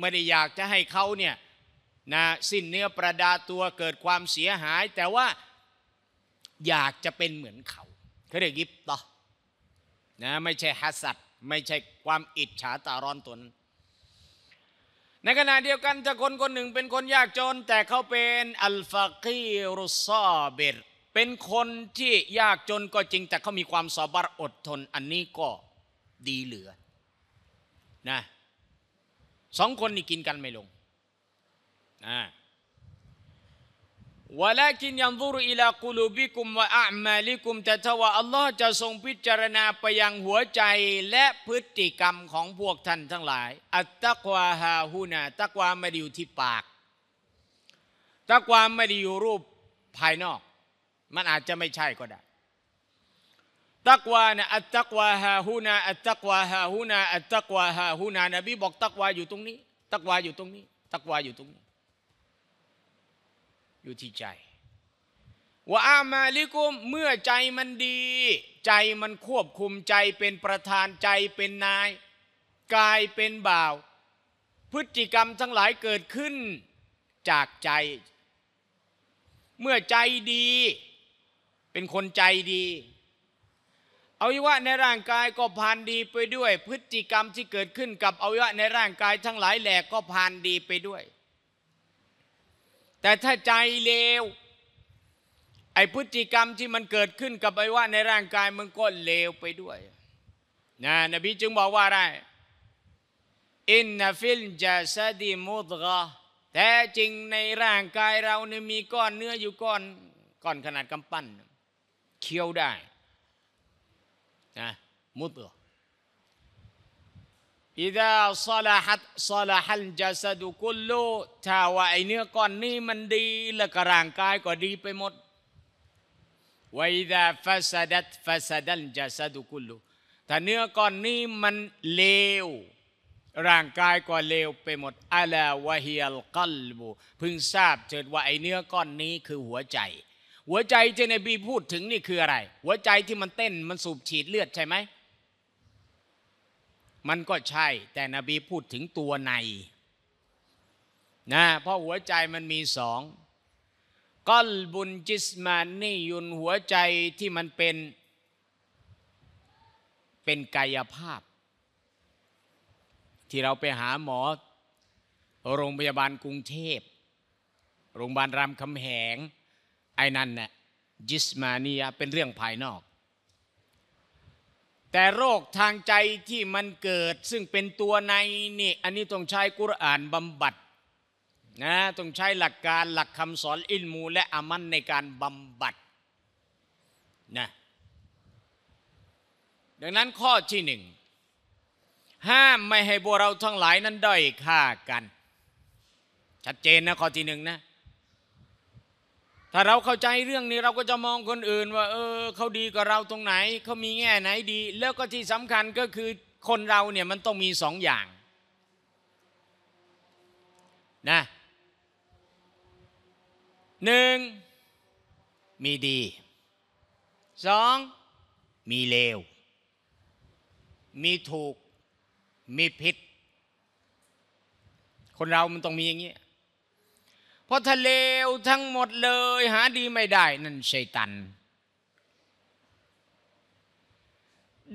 ไม่ได้อยากจะให้เขาเนี่ยนะสิ้นเนื้อ ประดาตัวเกิดความเสียหาย แต่ว่า อยากจะเป็นเหมือนเขาเขาเรียกยิบต่อนะไม่ใช่ฮัสซัดไม่ใช่ความอิจฉาตาร้อนตน ในขณะเดียวกันจะคนคนหนึ่งเป็นคนยากจน แต่เขาเป็นอัลฟากีรุซาเบรเป็นคนที่ยากจนก็จริง แต่เขามีความสบัรอดทน อันนี้ก็ดีเหลือนะสองคนนี่กินกันไม่ลงนะ ولكن ينظر إلى قلوبكم وأعمالكم แต่ถ้าว่าอัลลอฮ์จะทรงพิจารณาไปยังหัวใจและพฤติกรรมของพวกท่านทั้งหลายอัตตะควาฮาฮูนาตะควาไม่ได้อยู่ที่ปากตะควาไม่ได้อยู่รูปภายนอก มันอาจจะไม่ใช่ก็ได้ตะกวานะอัตตะกวาฮาฮูนาอัตตะกวาฮาฮูนาอัตตะกวาฮาฮูนานบีบอกตะกวาอยู่ตรงนี้ตะกวาอยู่ตรงนี้ตะกวาอยู่ตรงนีู้่ที่ใจว่าอามาลิกุมเมื่อใจมันดี ใจมันควบคุมใจเป็นประธานใจเป็นนาย กายเป็นบ่าว พฤติกรรมทั้งหลายเกิดขึ้นจากใจ เมื่อใจดี เป็นคนใจดีอวัยวะในร่างกายก็ผ่านดีไปด้วย พฤติกรรมที่เกิดขึ้นกับอวัยวะในร่างกายทั้งหลายแหลกก็ผ่านดีไปด้วยแต่ถ้าใจเลว ไอพฤติกรรมที่มันเกิดขึ้นกับไอว่าในร่างกายมันก็เลวไปด้วยนะนบีจึงบอกว่าอะไรอินนฟิลจะซาดีมุตกะแท้จริงในร่างกายเราเนี่ยมีก้อนเนื้ออยู่ก้อนก้อนขนาดกำปั้นเคี้ยวได้นะมุตกะ إذا صلحت صلح الجسد كله ถ้าว่าไอเนื้อก้อนนี้มันดีแล้วก็ร่างกายก็ดีไปหมด وإذا فسدت فسد الجسد كله ถ้าเนื้อก้อนนี้มันเลว ร่างกายก็เลวไปหมดอัลาวะฮิอัลกัลบูพึงทราบเถิดว่าไอเนื้อก้อนนี้คือหัวใจ หัวใจที่นบีพูดถึงนี่คืออะไร หัวใจที่มันเต้นมันสูบฉีดเลือดใช่ไหมมันก็ใช่แต่นบีพูดถึงตัวในนะเพราะหัวใจมันมีสองกอลบุญจิสมานี่ยุนหัวใจที่มันเป็นเป็นกายภาพ ที่เราไปหาหมอโรงพยาบาลกรุงเทพ โรงพยาบาลรามคำแหง ไอ้นั่นนะ่ะจิสมานียเป็นเรื่องภายนอกแต่โรคทางใจที่มันเกิด ซึ่งเป็นตัวในนี่อันนี้ต้องใช้กุรอานบำบัดนะต้องใช้หลักการหลักคำสอนอินมูและอามันในการบำบัดนะดังนั้นข้อที่หนึ่ง ห้ามไม่ให้พวกเราทั้งหลายนั้นด้อยค่ากัน ชัดเจนนะ ข้อที่หนึ่งนะถ้าเราเข้าใจเรื่องนี้เราก็จะมองคนอื่นว่า เออเขาดีกว่าเราตรงไหนเขามีแง่ไหนดี แล้วก็ที่สำคัญก็คือคนเราเนี่ยมันต้องมีสองอย่างนะหนึ่งมีดีสองมีเลว มีถูก มีผิดคนเรามันต้องมีอย่างนี้พราะทะเลวทั้งหมดเลยหาดีไม่ได้ นั่นชัยตัน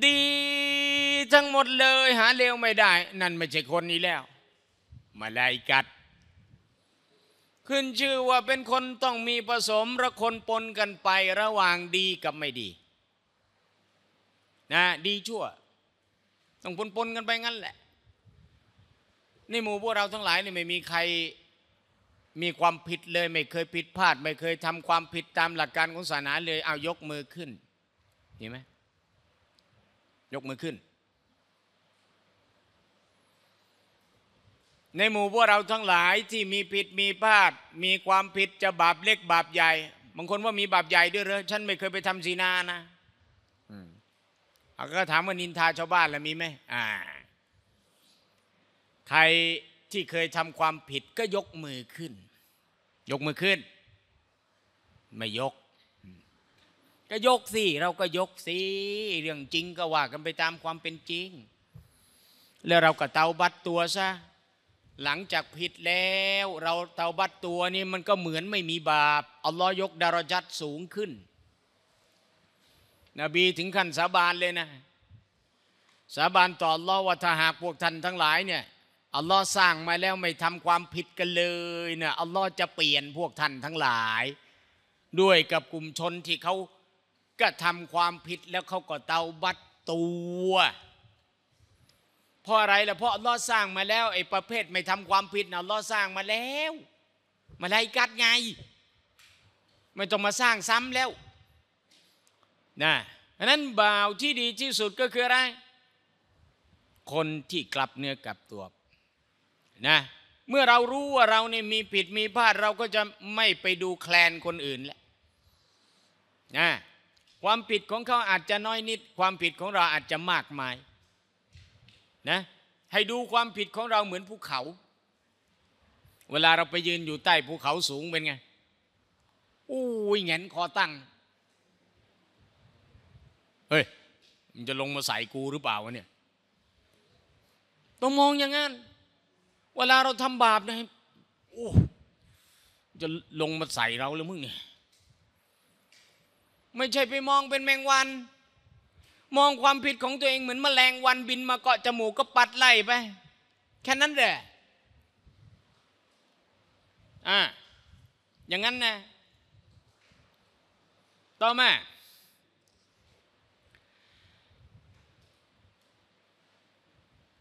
ดีทั้งหมดเลยหาเลวไม่ได้ นั่นไม่ใช่คนนี้แล้วมาลายกัดขึ้นชื่อว่าเป็นคนต้องมีผสมระคนปนกันไป ระหว่างดีกับไม่ดีนะดีชั่ว ต้องปนปนกันไปงั้นแหละในหมู่พวกเราทั้งหลายนี่ไม่มีใครมีความผิดเลย ไม่เคยผิดพลาด ไม่เคยทำความผิดตามหลักการของศาสนา เลยเอายกมือขึ้นเห็นไหมยกมือขึ้น ในหมู่พวกเราทั้งหลายที่มีผิดมีพลาด มีความผิดจะบาปเล็ก บาปใหญ่บางคนว่ามีบาปใหญ่ด้วยเหรอฉันไม่เคยไปทำศีนานะอาก็ถามว่านินทาชาวบ้านแล้วมีไหมอ่าใครที่เคยทำความผิดก็ยกมือขึ้น ยกมือขึ้น ไม่ยก ก็ยกสิเราก็ยกสิเรื่องจริงก็ว่ากันไปตามความเป็นจริง แล้วเราก็เตาบัดตัวซะหลังจากผิดแล้วเราเตาบัดตัวนี่มันก็เหมือนไม่มีบาปอัลลอฮ์ยก ดารจัดสูงขึ้น นบีถึงขั้นสาบานเลยนะ สาบานต่ออัลลอฮ์ว่าถ้าหากพวกท่านทั้งหลายเนี่ยอัลลอฮ์สร้างมาแล้วไม่ทำความผิดกันเลยนะอัลลอฮ์จะเปลี่ยนพวกท่านทั้งหลาย ด้วยกับกลุ่มชนที่เขาก็ทำความผิด แล้วเขาก็เตาบัตตัวเพราะอะไรล่ะเพราะอัลลอฮ์สร้างมาแล้วไอ้ประเภทไม่ทำความผิดนะอัลลอฮ์สร้างมาแล้วมาไล่กัดไง ไม่ต้องมาสร้างซ้ำแล้วนะราะนั้นบ่าวที่ดีที่สุดก็คืออะไร คนที่กลับเนื้อกลับตัวนะเมื่อเรารู้ว่าเราเนี่ยมีผิดมีพลาดเราก็จะไม่ไปดูแคลนคนอื่นแล้วนะความผิดของเขาอาจจะน้อยนิด ความผิดของเราอาจจะมากมายนะให้ดูความผิดของเราเหมือนภูเขา เวลาเราไปยืนอยู่ใต้ภูเขาสูงเป็นไงอู้ยเงนคอตั้งเฮ้ยมันจะลงมาใส่กูหรือเปล่าวะเนี่ย ต้องมองอย่างนั้นเวลาเราทำบาปนะโอ้จะลงมาใส่เราเลยมึงเนี่ยไม่ใช่ไปมองเป็นแมงวัน มองความผิดของตัวเอง เหมือนมแมลงวันบินมาเกาะจมูกก็ปัดไล่ไปแค่นั้นแหละอ่าอย่างนั้นนะ ต่อมา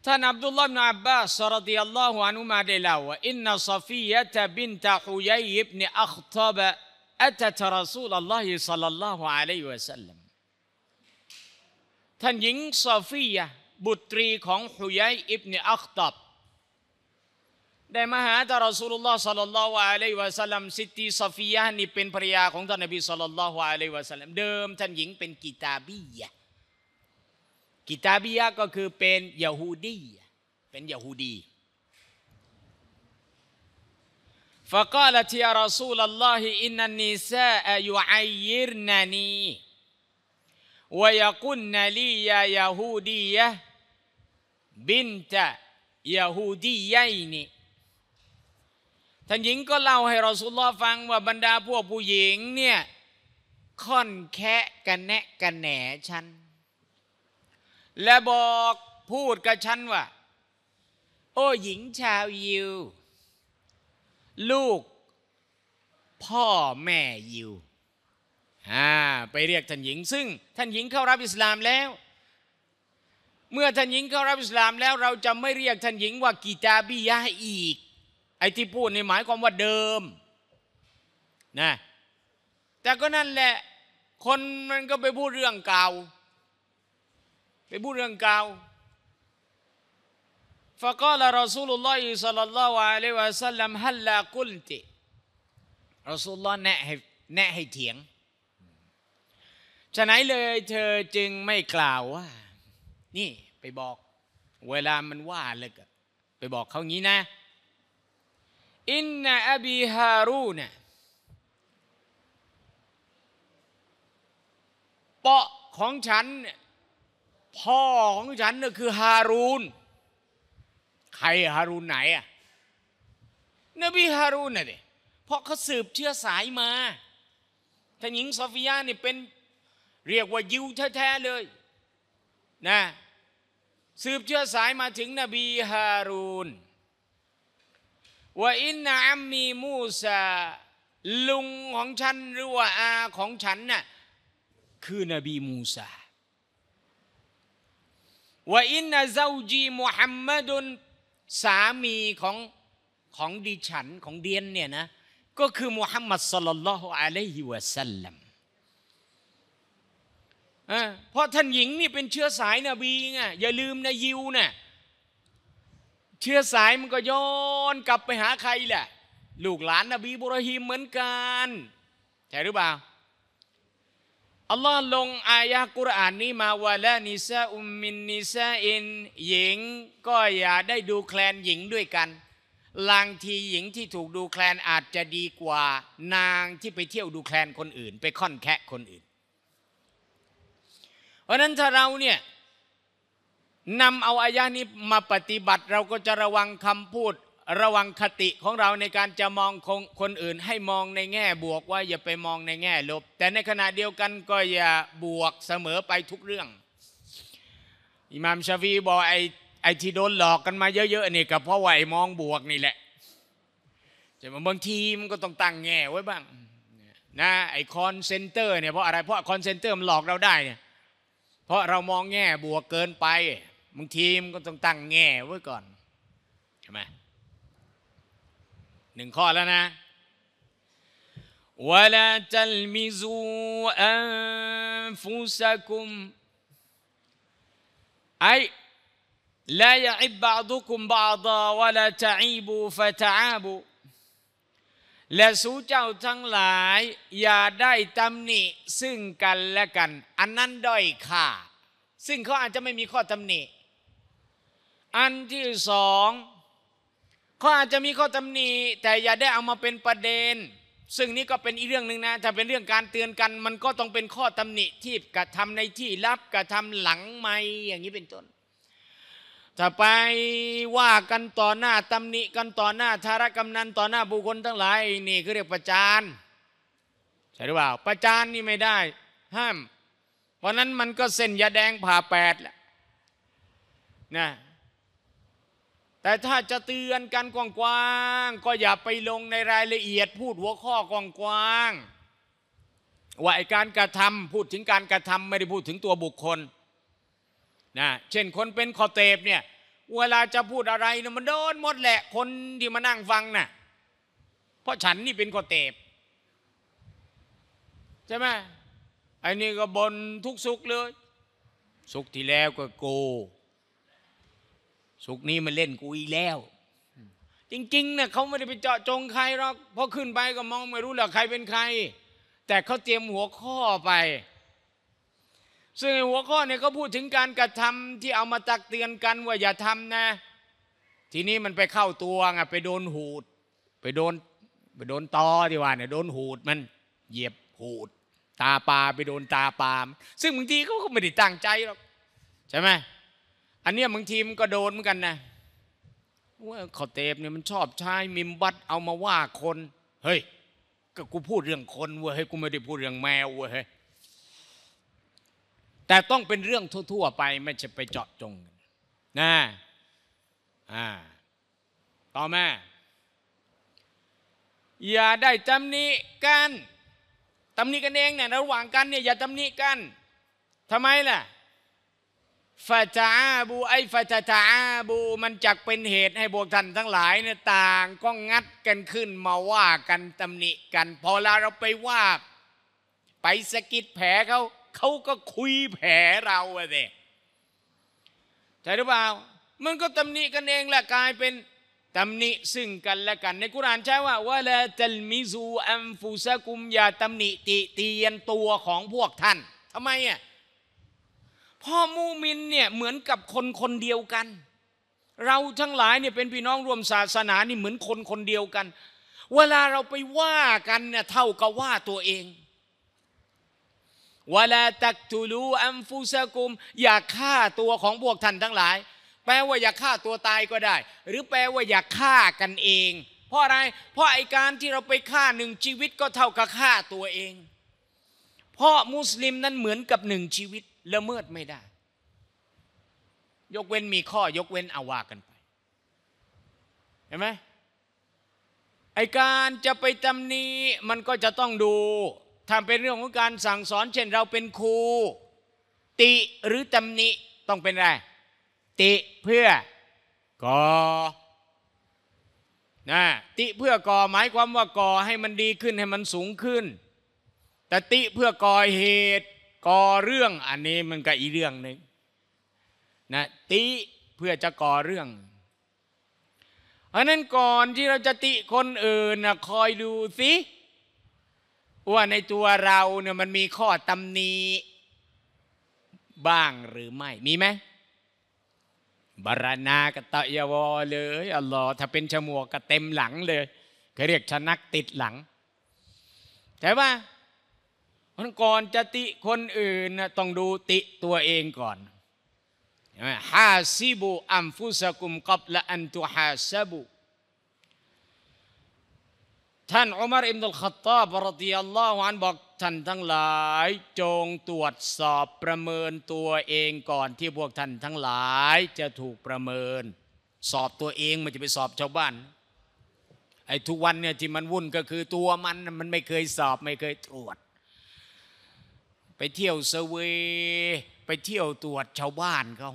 Tan Abdullah bin Abbas radhiyallahu anhu relawa, "Inna Safiyyah binta Huyay ibn Akhtab atat Rasulullah sallallahu alaihi wasallam." ท่านหญิงซอฟียะบุตรีของฮุยัยอิบเนอัคตับได้มาหาท่านรอสูลุลลอฮ์สัลลัลลอฮุอะลัยฮิวะสัลลัมสิทธิซอฟียะนี่เป็นภรรยาของท่านนบีสัลลัลลอฮุอะลัยฮิวะสัลลัมเดิมท่านหญิงเป็นกิตาบียะกิตาบียะก็คือเป็นยาฮูดี เป็นยาฮูดีฟะกาล่อัลลอซูลัลลอฮฺอินนันนิซาอายูอัยยิรนานีวยคุนนลียายาฮูดียะบินตะยาฮูดียัยนีท่านหญิงก็เล่าให้รอสุลลอฟังว่าบรรดาพวกผู้หญิงเนี่ยค่อนแคะกันแนะกันแหนฉันและบอกพูดกับฉันว่าโอ้หญิงชาวยิวลูก พ่อแม่ยิวอ่าไปเรียกท่านหญิง ซึ่ง ท่านหญิงเข้ารับ อิสลามแล้ว เมื่อท่านหญิงเข้ารับ อิสลามแล้ว เราจะไม่เรียกท่านหญิงว่ากีตาบิยะอีก ไอ้ที่พูดในหมายความว่าเดิม นะ แต่ก็นั่นแหละ คนมันก็ไปพูดเรื่องเก่าไปพูดเรื่องกาวฟะกอลรอซูลุลลอฮิสัลลัลลอฮุอะลัยวะสัลลัมฮัลลากุลติรอซูลลอฮ์แนะให้แนะให้เถียง ฉะนั้นเลย เธอจึงไม่กล่าวว่า นี่ ไปบอก เวลามันว่าเลยก็ไปบอกเขางี้นะ อินนาอบีฮารูนะเปาะของฉันเนี่ยพ่อของฉันน่ะคือฮารูน ใครฮารูนไหนอะนบีฮารูนน่ะดิเพราะเขาสืบเชื้อสายมา ท่านหญิงซอฟิยานี่เป็นเรียกว่ายิวแท้ๆเลยนะ สืบเชื้อสายมาถึงนบีฮารูนว่าอินนามมีมูซาลุงของฉันหรือว่าอาของฉันน่ะคือนบีมูซาว่าอินนา้าจีมูฮัมมัดุนสามีของ ของดิฉันของเดียนเนี่ยนะ ก็คือมูฮัมมัดสลลัลลอฮุอะลัยฮิวะสัลลัมเพราะท่านหญิงนี่เป็นเชื้อสายนบีไงอย่าลืมนะยิวนะ่ะเชื้อสายมันก็ย้อนกลับไปหาใครแหละลูกหลานนบีบุรหิมเหมือนกันใช่หรือเปล่าัลลอฮ์ลงอายะกุรอานนี้มาวะละนิซาอุมมินนิซาอินหญิง ก็อย่าได้ดูแคลนหญิงด้วยกันลางทีหญิงที่ถูกดูแคลนอาจจะดีกว่า นางที่ไปเที่ยวดูแคลนคนอื่น ไปค่อนแคะคนอื่น เพราะนั้นถ้าเราเนี่ยนำเอาอายะนี้มาปฏิบัติเราก็จะระวังคำพูดระวังคติของเราในการจะมองคนอื่น ให้มองในแง่บวกว่า อย่าไปมองในแง่ลบ แต่ในขณะเดียวกันก็อย่าบวกเสมอไปทุกเรื่องอิหม่ามชาฟีบอกไอ้ไอ้ที่โดนหลอกกันมาเยอะๆนี่ก็เพราะว่าไอ้มองบวกนี่แหละจะมาบางทีมันก็ต้องตั้งแง่ไว้บ้างนะไอคอนเซนเตอร์เนี่ยเพราะอะไรเพราะคอนเซนเตอร์มันหลอกเราได้เนี่ยเพราะเรามองแง่บวกเกินไปบางทีมันก็ต้องตั้งแง่ไว้ก่อนใช่ไหมหนึ่งข้อแล้วนะ ولا تلمزوا أنفسكم أي لا يعب بعضكم بعضا ولا تعيبوا فتعابوا และสู้เจ้าทั้งหลาย อย่าได้ตำหนิ ซึ่งกันและกัน อันนั้นด้อยค่าซึ่งเขาอาจจะไม่มีข้อตำหนิ อันที่สองเขาอาจจะมีข้อตำหนิแต่อย่าได้เอามาเป็นประเด็น ซึ่งนี่ก็เป็นอีกเรื่องหนึ่งนะ ถ้าเป็นเรื่องการเตือนกัน มันก็ต้องเป็นข้อตำหนิที่กระทำในที่ลับกระทำหลังไม่อย่างนี้เป็นต้นถ้าไปว่ากันต่อหน้าตำหนิกันต่อหน้าธารกำนันต่อหน้าบุคคลทั้งหลายนี่คือเรียกประจานใช่หรือเปล่า ประจานนี่ไม่ได้ ห้าม เพราะนั้นมันก็เส้นยาแดงผ่าแปดแหละนะแต่ถ้าจะเตือนกันกว้างๆก็อย่าไปลงในรายละเอียดพูดหัวข้อกว้างๆ ว่าไอการกระทำพูดถึงการกระทำไม่ได้พูดถึงตัวบุคคลนะ เช่นคนเป็นคอเตบเนี่ย เวลาจะพูดอะไรเนี่ยมันโดนหมดแหละคนที่มานั่งฟังนะ่ะเพราะฉันนี่เป็นคอเตบใช่ไหมไอ้นี่ก็บนทุกสุขเลย สุขที่แล้วก็โกสุกนี้มันเล่นกูอีแล้ว จริงๆนะเขาไม่ได้ไปเจาะจงใครหรอกพอขึ้นไปก็มองไม่รู้หรอกใครเป็นใคร แต่เขาเตรียมหัวข้อไปซึ่งหัวข้อเนี่ยเขาพูดถึงการกระทำที่เอามาตักเตือนกันว่าอย่าทำนะทีนี้มันไปเข้าตัวไงไปโดนหูด ไปโดนไปโดนตอที่ว่าเนี่ยโดนหูดมันเหยียบหูด ตาปลาไปโดนตาปลาซึ่งบางทีเขาก็ไม่ได้ตั้งใจหรอกใช่ไหมอันเนี้ยบางทีมันก็โดนเหมือนกันนะว่าเขาเตปเนี่ยมันชอบใช้มิมบัตเอามาว่าคน เฮ้ยก็กูพูดเรื่องคนเว้ย้กูไม่ได้พูดเรื่องแมวเว้ยแต่ต้องเป็นเรื่องทั่ว ๆ ไป ไม่ใช่ไปเจาะจงนะอ่าต่อมาอย่าได้ตำหนิกันตำหนิกันเองเนี่ยระหว่างกันเนี่ยอย่าตำหนิกันทำไมล่ะฟาจาบูไอฟาจาตาบู มันจักเป็นเหตุให้บวกท่านทั้งหลายเนี่ยต่างก็งัดกันขึ้นมาว่ากันตำหนิกัน พอเราเราไปว่า ไปสะกิดแผลเขาเขาก็คุยแผลเราเลยใช่หรือเปล่า มันก็ตำหนิกันเองแหละกลายเป็นตำหนิซึ่งกันและกัน ในกุรานใช้ว่าวาลาจัลมิซูอัมฟซสกุมยาตำหนิติเตียนตัวของพวกท่านทำไมอ่ะพ่อมูมินเนี่ยเหมือนกับคนคนเดียวกัน เราทั้งหลายเนี่ยเป็นพี่น้องรวมศาสนานี่เหมือนคนคนเดียวกัน เวลาเราไปว่ากันเนี่ยเท่ากับว่าตัวเองวลาตักทูลูอัมฟุสกุมอย่าฆ่าตัวของพวกท่านทั้งหลาย แปลว่าอย่าฆ่าตัวตายก็ได้ หรือแปลว่าอย่าฆ่ากันเอง เพราะอะไรเพราะไอการที่เราไปฆ่าหนึ่งชีวิตก็เท่ากับฆ่าตัวเอง เพราะมุสลิมนั้นเหมือนกับหนึ่งชีวิตละเมิดไม่ได้ ยกเว้นมีข้อยกเว้นอาว่ากันไปเห็นไหมไอการจะไปตำหนิมันก็จะต้องดูทาเป็นเรื่องของการสั่งสอน เช่นเราเป็นครู ติหรือตำหนิต้องเป็นอะไรติเพื่อก่อนะติเพื่อก่อหมายความว่าก่อให้มันดีขึ้นให้มันสูงขึ้น แต่ติเพื่อก่อเหตุก่อเรื่อง อันนี้มันก็อีเรื่องหนึ่งนะ ติเพื่อจะก่อเรื่องเพราะนั้นก่อนที่เราจะติคนอื่นนะคอยดูสิว่าในตัวเราเนี่ยมันมีข้อตำหนิบ้างหรือไม่ มีไหมบารณากตะยาวเลย อัลลอฮ์ถ้าเป็นชมวกก็เต็มหลังเลยเขาเรียกชนักติดหลัง ใช่ปะราะก่อนจะติคนอื่นนะต้องดูติตัวเองก่อนฮาซิบุอัมฟุสกุมกับละอันตุฮาซบุท่านอุมารอิมดุลขตาบรดิยัลลอฮฺอันบอกท่านทั้งหลายจงตรวจสอบประเมินตัวเองก่อนที่พวกท่านทั้งหลายจะถูกประเมิน สอบตัวเองมันจะไปสอบชาวบ้านไอ้ทุกวันเนี่ยที่มันวุ่นก็คือตัวมันมันไม่เคยสอบไม่เคยตรวจไปเที่ยวเซเวไปเที่ยวตรวจชาวบ้านเขา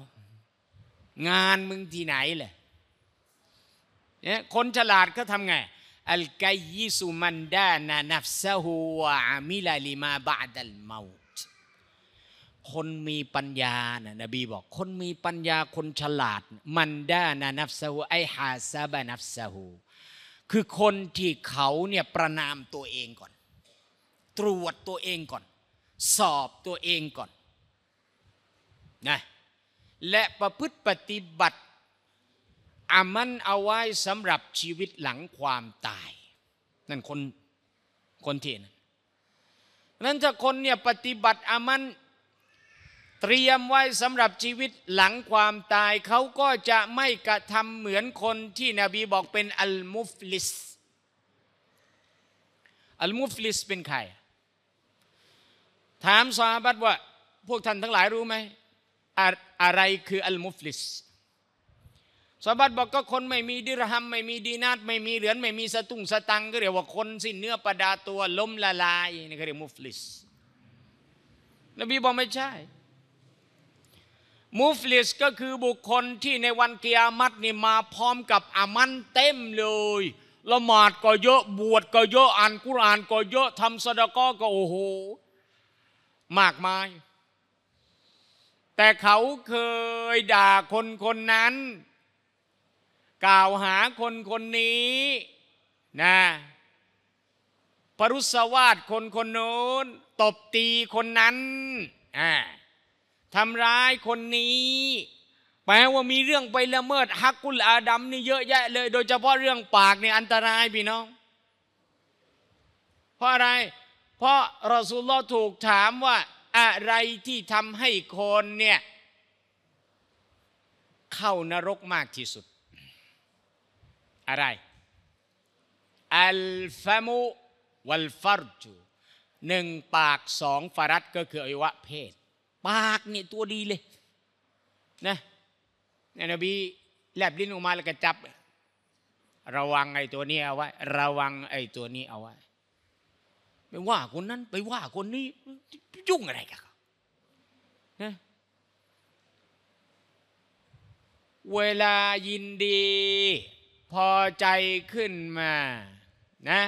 งานมึงที่ไหนแหละเนี่ยคนฉลาดก็ทำไงอัลกัยยิสุมันดานานัฟซะฮูามิลาลิมาบาดัลเมาตคนมีปัญญานะนบีบอก คนมีปัญญาคนฉลาดมันดานานัฟซะฮูไอฮาซาบานัฟซะฮูคือคนที่เขาเนี่ยประนามตัวเองก่อน ตรวจตัวเองก่อนสอบตัวเองก่อนนะและประพฤติปฏิบัติอามันเอาไว้สำหรับชีวิตหลังความตายนั่นคนคนที่นั้นนั้นถ้าคนเนี่ยปฏิบัติอามันเตรียมไว้สำหรับชีวิตหลังความตายเขาก็จะไม่กระทำเหมือนคนที่นบีบอกเป็นอัลมุฟลิสอัลมุฟลิสเป็นใครถามซาบัดว่า พวกท่านทั้งหลายรู้ไหมอะอะไรคืออัลมุฟลิสซาบัดบอกก็คนไม่มี ดิรหัม ไม่มี ดีนาตไม่มีเหรียญไม่มี สตุ้งสตังก็เรียกว่าคนสิ้นเนื้อประดาตัวล้มละลายนี่เเรียกมุฟลิสนบีบอกไม่ใช่ มุฟลิสก็คือบุคคลที่ในวันเกียรมัตนี่มาพร้อมกับอามันเต็มเลยละหมาดก็เยอะบวชก็เยอะอ่านกุรอานก็เยอะทำสดกก็โอ้โหมากมาย แต่เขาเคยด่าคนคนนั้น กล่าวหาคนคนนี้นะ ปรุษวาดคนคนโน้น ตบตีคนนั้น ทำร้ายคนนี้ แปลว่ามีเรื่องไปละเมิดฮักกุลอาดัมนี่เยอะแยะเลย โดยเฉพาะเรื่องปากนี่อันตรายพี่น้อง เพราะอะไรเพราะรอสุลลอถูกถามว่า อะไรที่ทำให้คนเนี่ย เข้านรกมากที่สุด อะไร อัลฟามุวัลฟารจูหนึ่งปากสองฟารัตก็คืออวัยะเพศปากเนี่ยตัวดีเลยนะนบีแลบลิ้นออกมาแล้วก็จับ ระวังไอ้ตัวนี้เอาไว้ ระวังไอ้ตัวนี้เอาไว้ไปว่าคนนั้นไปว่าคนนี้ ยุ่งอะไรกันเวลายินดี พอใจขึ้นมานะ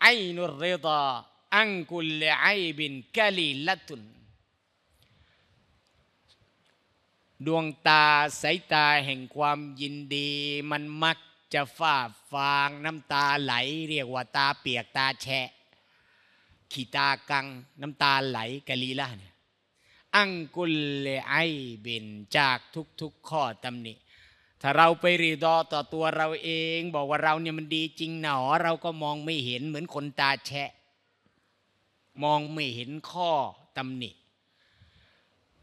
ไอ้นุริตาอังกุลไอบินกะลีละตุน ดวงตาสายตาแห่งความยินดี มันมักจะฝ้าฟาง น้ำตาไหล เรียกว่าตาเปียกตาแฉะขีตากัง น้ำตาไหลกะลีละเนี่ยอังกุลเลไอเบนจากทุกๆข้อตำหนิถ้าเราไปรีดอต่อตัวเราเอง บอกว่าเราเนี่ยมันดีจริงหนอ เราก็มองไม่เห็นเหมือนคนตาแฉะมองไม่เห็นข้อตำหนิ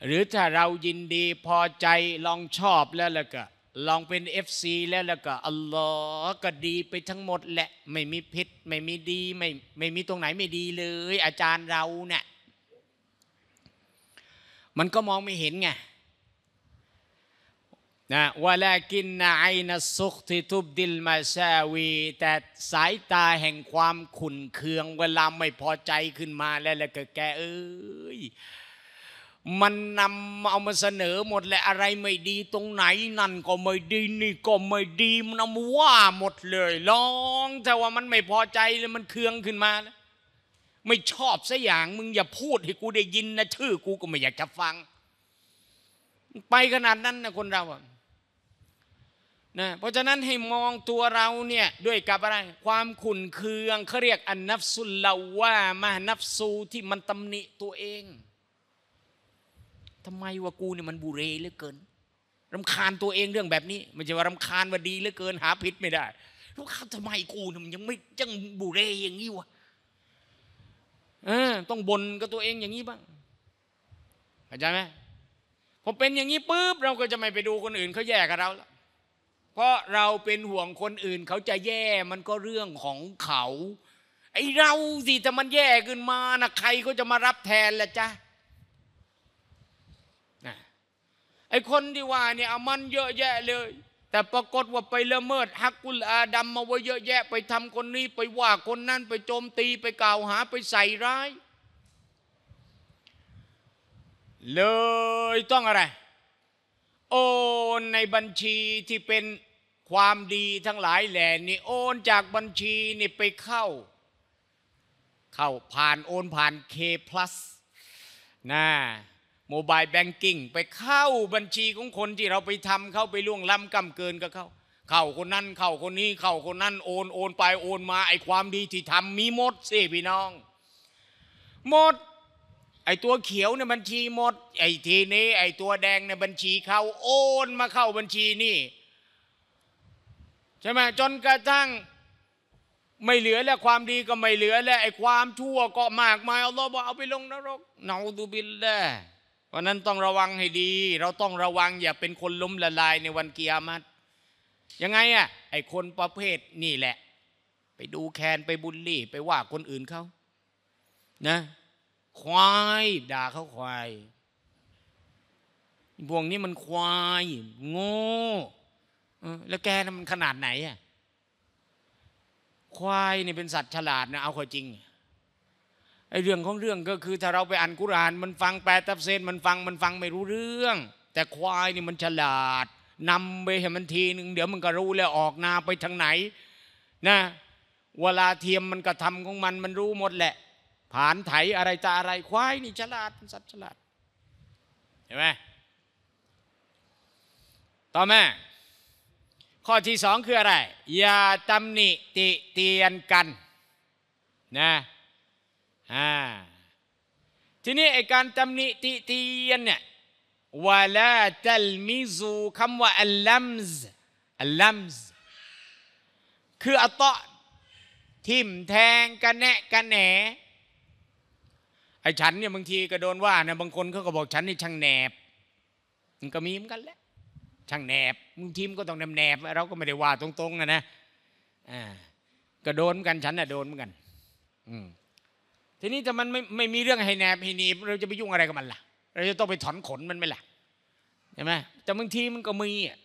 หรือถ้าเรายินดีพอใจลองชอบแล้วแล้วก็ลองเป็นเอฟซีแล้วแล้วก็อัลลอฮ์ก็ดีไปทั้งหมดแหละไม่มีพิษไม่มีดีไม่ไม่มีตรงไหนไม่ดีเลย อาจารย์เราเนี่ยมันก็มองไม่เห็นไงนะว่าแลกินนไอนสุขที่ทุบดิลมาแชวีแต่สายตาแห่งความขุนเคืองเวลาไม่พอใจขึ้นมาแล้วแล้วก็แกเอ้ยมันนำเอามาเสนอหมดแหละอะไรไม่ดีตรงไหนนั่นก็ไม่ดีนี่ก็ไม่ดีมันเอามาว่าหมดเลย ลองแต่ว่ามันไม่พอใจเลยมันเคืองขึ้นมาแล้ว ไม่ชอบสัอย่างมึงอย่าพูดให้กูได้ยินนะ ชื่อ กูก็ไม่อยากจะฟัง ไปขนาดนั้นนะคนเราอะนะเพราะฉะนั้นให้มองตัวเราเนี่ยด้วยกับอะไร ความขุนเคืองเขาเรียกอันนับสุลลาว่ามานับสูที่มันตำหนิตัวเองทำไมว่ากูเนี่ยมันบุเรเหลือเกินรำคาญตัวเองเรื่องแบบนี้ มันจะว่ารำคาญว่าดีเหลือเกินหาผิดไม่ได้แล้วข้าทำไมกูเนี่ยมันยังไม่ยังบุเรอย่างนี้วะเออต้องบ่นกับตัวเองอย่างนี้บ้างเข้าใจไหมพอเป็นอย่างนี้ปุ๊บเราก็จะไม่ไปดูคนอื่นเขาแย่กับเราแล้วเพราะเราเป็นห่วงคนอื่นเขาจะแย่มันก็เรื่องของเขา ไอ้เราสิถ้ามันแย่ขึ้นมานะใครก็จะมารับแทนละจ้ะไอ้คนที่ว่าเนี่ยมันเยอะแยะเลย แต่ปรากฏว่าไปละเมิดฮักกุลอาดัมมาไว้เยอะแยะไปทำคนนี้ไปว่าคนนั้น ไปโจมตีไปกล่าวหา ไปใส่ร้าย เลยต้องอะไร โอนในบัญชีที่เป็นความดีทั้งหลายแหล่นี่ โอนจากบัญชีนี่ไปเข้า เข้าผ่านโอนผ่าน K+ นะโมบายแบงกิ้งไปเข้าบัญชีของคนที่เราไปทำเข้าไปล่วงล้ำกำเกินกับเขา เข้าคนนั้นเข้าคนนี้เข้าคนนั้นโอนโอนไปโอนมา ไอความดีที่ทำมีหมดสิพี่น้อง หมดไอตัวเขียวในบัญชีหมด ไอทีนี้ไอตัวแดงในบัญชีเขาโอนมาเข้าบัญชีนี่ใช่ไหมจนกระทั่งไม่เหลือแล้วความดีก็ไม่เหลือแล้วไอความชั่วก็มากมายอาลรอบอกเอาไปลงนรกเนาดูบินแล้วเพราะนั้นต้องระวังให้ดี เราต้องระวังอย่าเป็นคนล้มละลายในวันเกียรติยังไงอะไอคนประเภทนี่แหละ ไปดูแคน ไปบุลลี่ ไปว่าคนอื่นเขานะ ควายด่าเขาควาย พวกนี้มันควายโง่แล้วแกนะมันขนาดไหนอะควายนี่เป็นสัตว์ฉลาดนะเอาควาจริงไอเรื่องของเรื่องก็คือถ้าเราไปอ่านกุรานมันฟังแปลตับเซนมันฟังมันฟังไม่รู้เรื่อง แต่ควายนี่มันฉลาดนำไปให้มันทีหนึ่งเดี๋ยวมันก็รู้แล้วออกนาไปทางไหน นะ เวลาเทียมมันกระทำของมันมันรู้หมดแหละ ผ่านไถอะไรจะอะไร ควายนี่ฉลาดสัตว์ฉลาด เห็นไหมต่อมาข้อที่สองคืออะไร อย่าตำหนิติเตียนกัน นะทีนี้ไอการตำหนิติเตียนเนี่ยวาลาตัลมิซูคำว่าอัลลัมซ์อัลลัมซ์คืออัตตทิมแทงกันแนกันแหนไอ้ฉันเนี่ยบางทีก็โดนว่านะบางคนเขาก็บอกฉันนี่ช่างแหนบมันก็มีเหมือนกันแหละ ช่างแหนบมึงทีมก็ต้องแหนบแหนบ เราก็ไม่ได้ว่าตรงๆนะนะอ่าก็โดนเหมือนกันฉันน่ะโดนเหมือนกัน อืมทีนี้ถ้ามันไม่ไม่มีเรื่องให้แนบให้หนีเราจะไปยุ่งอะไรกับมันล่ะ เราจะต้องไปถอนขนมันไหมล่ะใช่ไหมแต่บางทีมันก็มีอ่ะ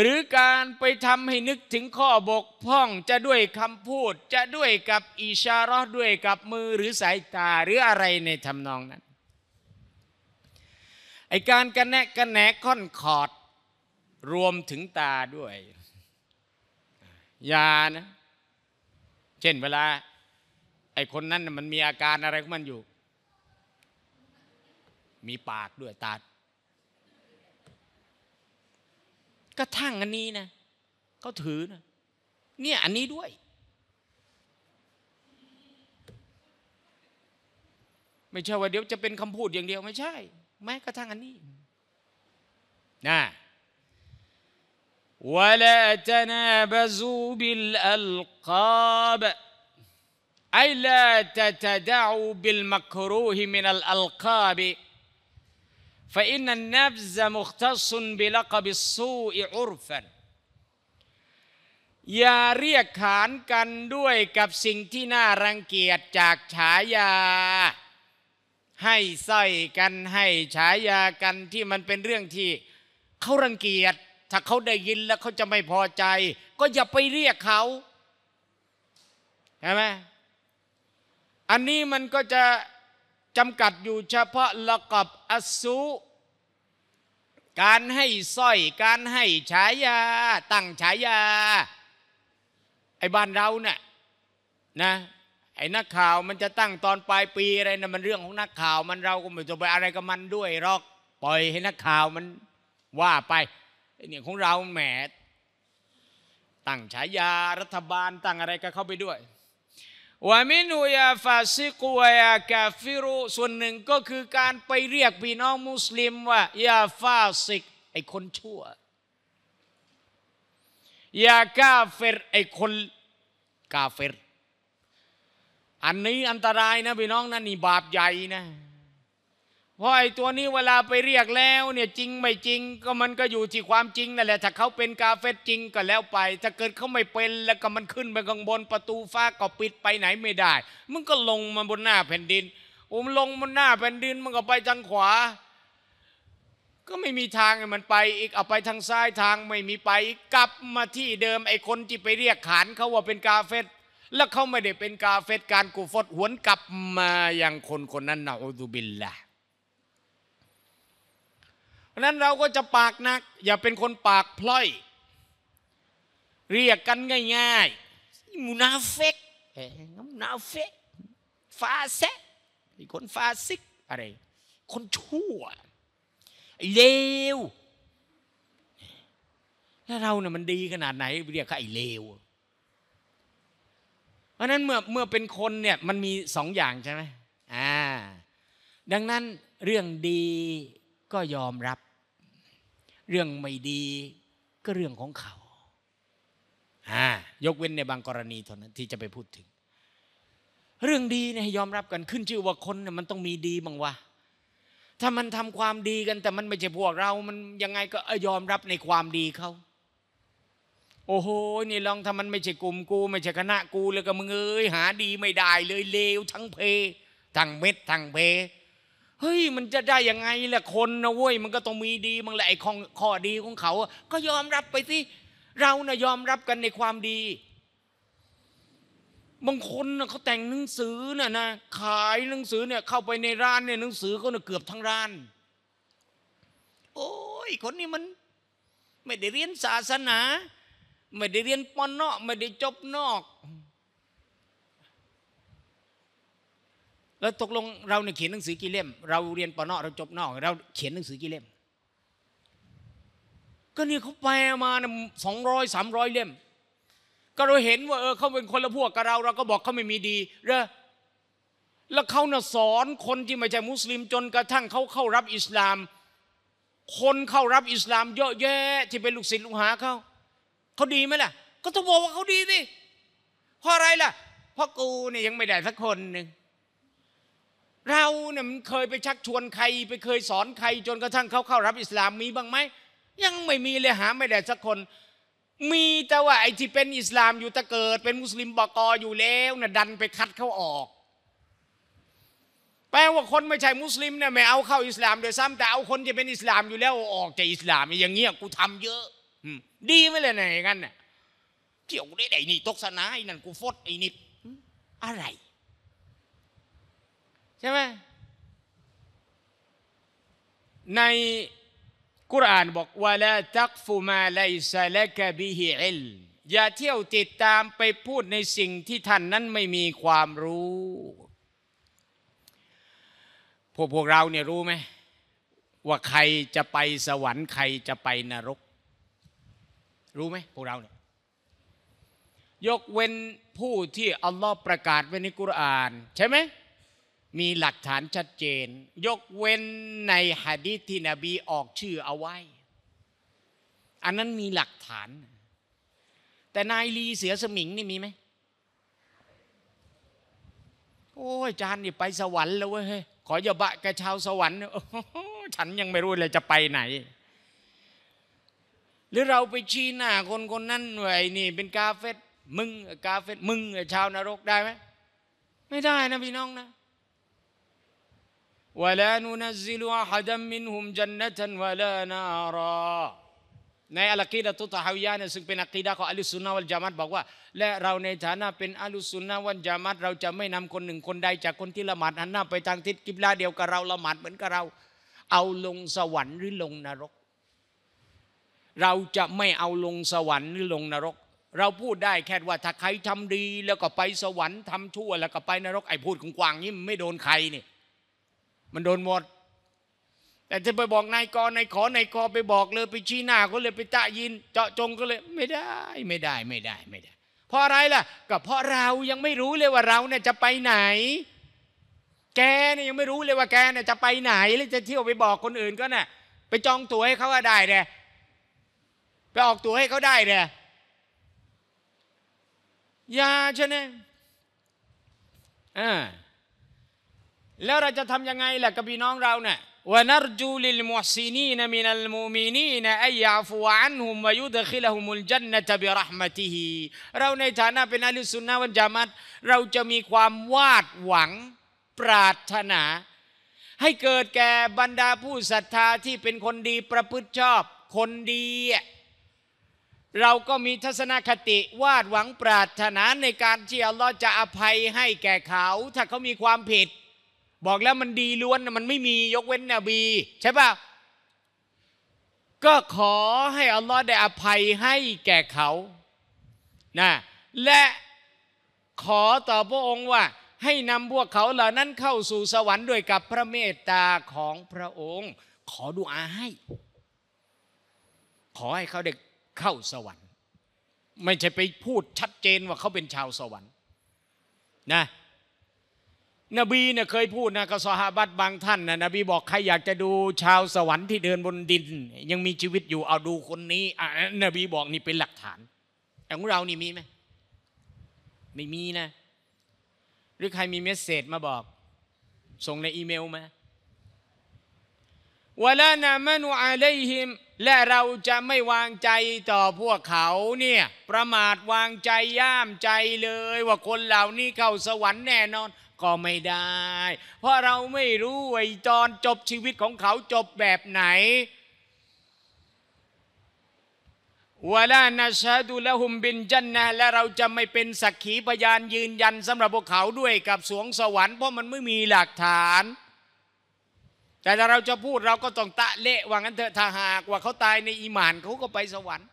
หรือการไปทำให้นึกถึงข้อบกพร่องจะด้วยคำพูดจะด้วยกับอิชารอด้วยกับมือหรือสายตา หรืออะไรในทำนองนั้นไอการกระแนะกระแนะค่อนขอด รวมถึงตาด้วยยานะ เช่นเวลาไอ้คนนั้นมันมีอาการอะไรของมันอยู่ มีปากด้วยตา ก็ทั่งอันนี้นะ เขาถือนะเนี่ยอันนี้ด้วย ไม่ใช่ว่าเดี๋ยวจะเป็นคำพูดอย่างเดียวไม่ใช่ แม้กระทั่งอันนี้นะ ولا تنابزوا بالألقاب أي لا تتدعوا بالمكروه من الألقاب فإن النبذ مختص بلقب السوء عرفا อย่าเรียกขานกันด้วยกับสิ่งที่น่ารังเกียจจากฉายา ให้ใส่กันให้ฉายากัน ที่มันเป็นเรื่องที่เขารังเกียจถ้าเขาได้ยินแล้วเขาจะไม่พอใจ ก็อย่าไปเรียกเขาใช่ไหมอันนี้มันก็จะจำกัดอยู่เฉพาะละกับอสุ การให้สร้อย การให้ฉายา ตั้งฉายาไอ้บ้านเราเนี่ยนะไอ้นักข่าวมันจะตั้งตอนปลายปีอะไรนะมันเรื่องของนักข่าวมันเราก็ไม่จะไปอะไรกับมันด้วยหรอกปล่อยให้นักข่าวมันว่าไปเนี่ยของเราแหมตั้งฉายารัฐบาลตั้งอะไรก็เข้าไปด้วยวามินูยาฟาซิกุยากาฟิรุส่วนหนึ่งก็คือการไปเรียกพี่น้องมุสลิมว่า ยาฟาซิก ไอคนชั่วยากาเฟรไอคนกาเฟรอันนี้อันตรายนะพี่น้องนะ นี่บาปใหญ่นะพราะไอ้ตัวนี้เวลาไปเรียกแล้วเนี่ยจริงไม่จริง ก็มันก็อยู่ที่ความจริงนั่นแหละถ้าเขาเป็นกาเฟตจริงก็แล้วไป ถ้าเกิดเขาไม่เป็นแล้วก็มันขึ้นไปข้างบนประตูฟ้าก็ปิดไปไหนไม่ได้มันก็ลงมาบนหน้าแผ่นดินุ้มลงบนหน้าแผ่นดินมันก็ไปทางขวา ก็ไม่มีทางมันไป อีกเอาไปทางซ้ายทางไม่มีไปกกลับมาที่เดิมไอ้คนที่ไปเรียกขานเขาว่าเป็นกาเฟตแล้วเขาไม่ได้เป็นกาเฟตการกูฟดหวนกลับมาอย่างคนคนนั้นนะอูดุบิลละะนั้นเราก็จะปากนัก อย่าเป็นคนปากพล่อย เรียกกันง่าย ๆมุนาเฟกมำนาเฟกฟาเซคนฟาซิกอะไรคนชั่วเลวถ้าเราเนี่ยมันดีขนาดไหน เรียกเขาไอเลวเพราะนั้นเมื่อเมื่อเป็นคนเนี่ยมันมีสองอย่างใช่ไหมอ่าดังนั้นเรื่องดีก็ยอมรับเรื่องไม่ดีก็เรื่องของเขา อ่า ยกเว้นในบางกรณีเท่านั้น ที่จะไปพูดถึง เรื่องดีเนี่ยยอมรับกันขึ้นชื่อว่าคนเนี่ยมันต้องมีดีบ้างวะ ถ้ามันทำความดีกัน แต่มันไม่ใช่พวกเรามันยังไงก็ยอมรับในความดีเขาโอ้โห นี่ลองถ้ามันไม่ใช่กลุ่มกู ไม่ใช่คณะกู แล้วก็มึงเอ้ยหาดีไม่ได้เลยเลว ทั้งเพ ทั้งเม็ดทั้งเพเฮ้ยมันจะได้ยังไงล่ะคนนะเว้ยมันก็ต้องมีดีมันแหละไอ้ของข้อดีของเขา ก็ยอมรับไปสิเรานะ่ะยอมรับกันในความดี บางคนนะเขาแต่งหนังสือน่ะนะขายหนังสือเนี่ยเข้าไปในร้านเนี่ยหนังสือเขาเนี่ยเกือบทั้งร้าน โอ้ยคนนี้มันไม่ได้เรียนศาสนา ไม่ได้เรียนปอนเนาะไม่ได้จบนอกแล้วตกลงเราเนี่ยเขียนหนังสือกี่เล่ม เราเรียนปนอเราจบนอก เราเขียนหนังสือกี่เล่มก็นี่เขาแปลมาสองร้อยสามร้อยเล่มก็เราเห็นว่าเออเขาเป็นคนละพวกกับเรา เราก็บอกเขาไม่มีดีเรอแล้วเขาน่ะสอนคนที่ไม่ใช่มุสลิมจนกระทั่งเขาเข้ารับอิสลาม คนเข้ารับอิสลาม เยอะแยะที่เป็นลูกศิษย์ลูกหาเขาเขาดีไหมล่ะก็ต้องบอกว่าเขาดีสิเพราะอะไรล่ะเพราะกูเนี่ยยังไม่ได้สักคนหนึ่งเราเนี่ยมันเคยไปชักชวนใคร ไปเคยสอนใครจนกระทั่งเขาเข้ารับอิสลาม มีบ้างไหมยังไม่มีเลยหาไม่ได้สักคน มีแต่ว่าไอ้ที่เป็นอิสลามอยู่ตะเกิดเป็นมุสลิมบอกออยู่แล้วน่ะดันไปคัดเขาออก แปลว่าคนไม่ใช่มุสลิมเนี่ยไม่เอาเข้าอิสลามโดยซ้ำแต่เอาคนที่เป็นอิสลามอยู่แล้วออกจากอิสลาม อย่างเงี้ยกูทำเยอะดีไม่เลยไหนกันเนี่ยเที่ยวได้ไหนนี่ตกสนายนั่นกูฟดไอ้นิดอะไรใช่ไหมในกุรานบอกว่าละตักฟูมาไลซาละกะบิฮิอิลอย่าเที่ยวติดตามไปพูดในสิ่งที่ท่านนั้นไม่มีความรู้ พวกพวกเราเนี่ยรู้ไหมว่าใครจะไปสวรรค์ใครจะไปนรก รู้ไหมพวกเราเนี่ย ยกเว้นผู้ที่ อัลลอฮ์ประกาศไว้ในกุราน ใช่ไหมมีหลักฐานชัดเจน ยกเว้นในฮะดีษที่นบีออกชื่อเอาไว้ อันนั้นมีหลักฐาน แต่นายลีเสือสมิงนี่มีไหมโอ้ยจานนี่ไปสวรรค์แล้วเว้ยขอยาบะกระชาวสวรรค์ฉันยังไม่รู้เลยจะไปไหน หรือเราไปชี้หน้าคนคนนั้นไอ้นี่ เป็นกาเฟตมึงกาเฟตมึงชาวนรกได้ไหมไม่ได้นะพี่น้องนะ ولا ننزل أحدا منهم جنة ولا نارا ในอัลกีดะตุตาฮาวิยาเนี่ยซึ่งเป็นอัลกีดะของอัลุสุนนะวัลจามัดบอกว่า และเราในฐานะเป็นอัลุสุนนะวัลจามัดเราจะไม่นำคนหนึ่งคนใดจากคนที่ละหมาด หันหน้าไปทางทิศกิบลาเดียวกับเราละหมาด เหมือนกับเรา เอาลงสวรรค์หรือลงนรก เราจะไม่เอาลงสวรรค์หรือลงนรก เราพูดได้แค่ว่าถ้าใครทำดี แล้วก็ไปสวรรค์ทำชั่ว แล้วก็ไปนรกไอ้พูดกว้างๆนี่ไม่โดนใครนี่มันโดนหมด แต่จะไปบอกนายกนายขอ นายอไปบอกเลยไป ชี้หน้าก็เลยไปตะยิน เจาะจงก็เลยไม่ได้ ไม่ได้ ไม่ได้ไม่ได้เพราะอะไรล่ะก็เพราะเรายังไม่รู้เลยว่าเราเนี่ยจะไปไหน แกเนี่ยยังไม่รู้เลยว่าแกเนี่ยจะไปไหนแล้วจะเที่ยวไปบอกคนอื่นก็น่ะไปจองตั๋วให้เขาได้เนี่ยไปออกตั๋วให้เขาได้เนี่ยยาใช่ไหมอ่าแล้วเราจะทำยังไงล่ะ กับพี่น้องเราเนี่ยวันรจูลิลมุฮซินีนมินัลมูมินีนอัยาฟูอันฮุมวยุดคิลฮุมุลจันนะตบิรหมติฮีเราในฐานะเป็นอัลิสุนนะวันจามัดเราจะมีความวาดหวังปรารถนา ให้เกิดแก่บรรดาผู้ศรัทธาที่เป็นคนดีประพฤติชอบคนดี เราก็มีทัศนคติ วาดหวังปรารถนาในการที่อัลลอฮ์จะอภัยให้แก่เขา ถ้าเขามีความผิดบอกแล้วมันดีล้วนมันไม่มียกเว้นนบีใช่ป่ะก็ขอให้อัลลอฮ์ได้อภัยให้แก่เขานะและขอต่อพระองค์ว่าให้นำพวกเขาเหล่านั้นเข้าสู่สวรรค์ด้วยกับพระเมตตาของพระองค์ ขอดูอาให้ ขอให้เขาได้ เข้าสวรรค์ไม่ใช่ไปพูดชัดเจนว่าเขาเป็นชาวสวรรค์ นะนบีเนี่ยเคยพูดนะกับสหบัตบางท่านนะนบีบอกใครอยากจะดูชาวสวรรค์ที่เดินบนดิน ยังมีชีวิตอยู่เอาดูคนนี้นบีบอกนี่เป็นหลักฐานแต่ของเรานี่มีไหมไม่มีนะ หรือใครมีเมสเซจมาบอก ส่งในอีเมลมาวลานามานุอาเลหิมและเราจะไม่วางใจต่อพวกเขาเนี่ย ประมาทวางใจย่ามใจเลย ว่าคนเหล่านี้เข้าสวรรค์แน่นอนก็ไม่ได้ เพราะเราไม่รู้ไอ้จอนจบชีวิตของเขาจบแบบไหน วลานาชาดูละหุมบินจันนะและเราจะไม่เป็นสักขีพยานยืนยัน สำหรับพวกเขาด้วยกับสวงสวรรค์ เพราะมันไม่มีหลักฐาน แต่ถ้าเราจะพูดเราก็ต้องตะเละว่างั้นเถอะถ้าหากว่าเขาตายในอีหมานเขาก็ไปสวรรค์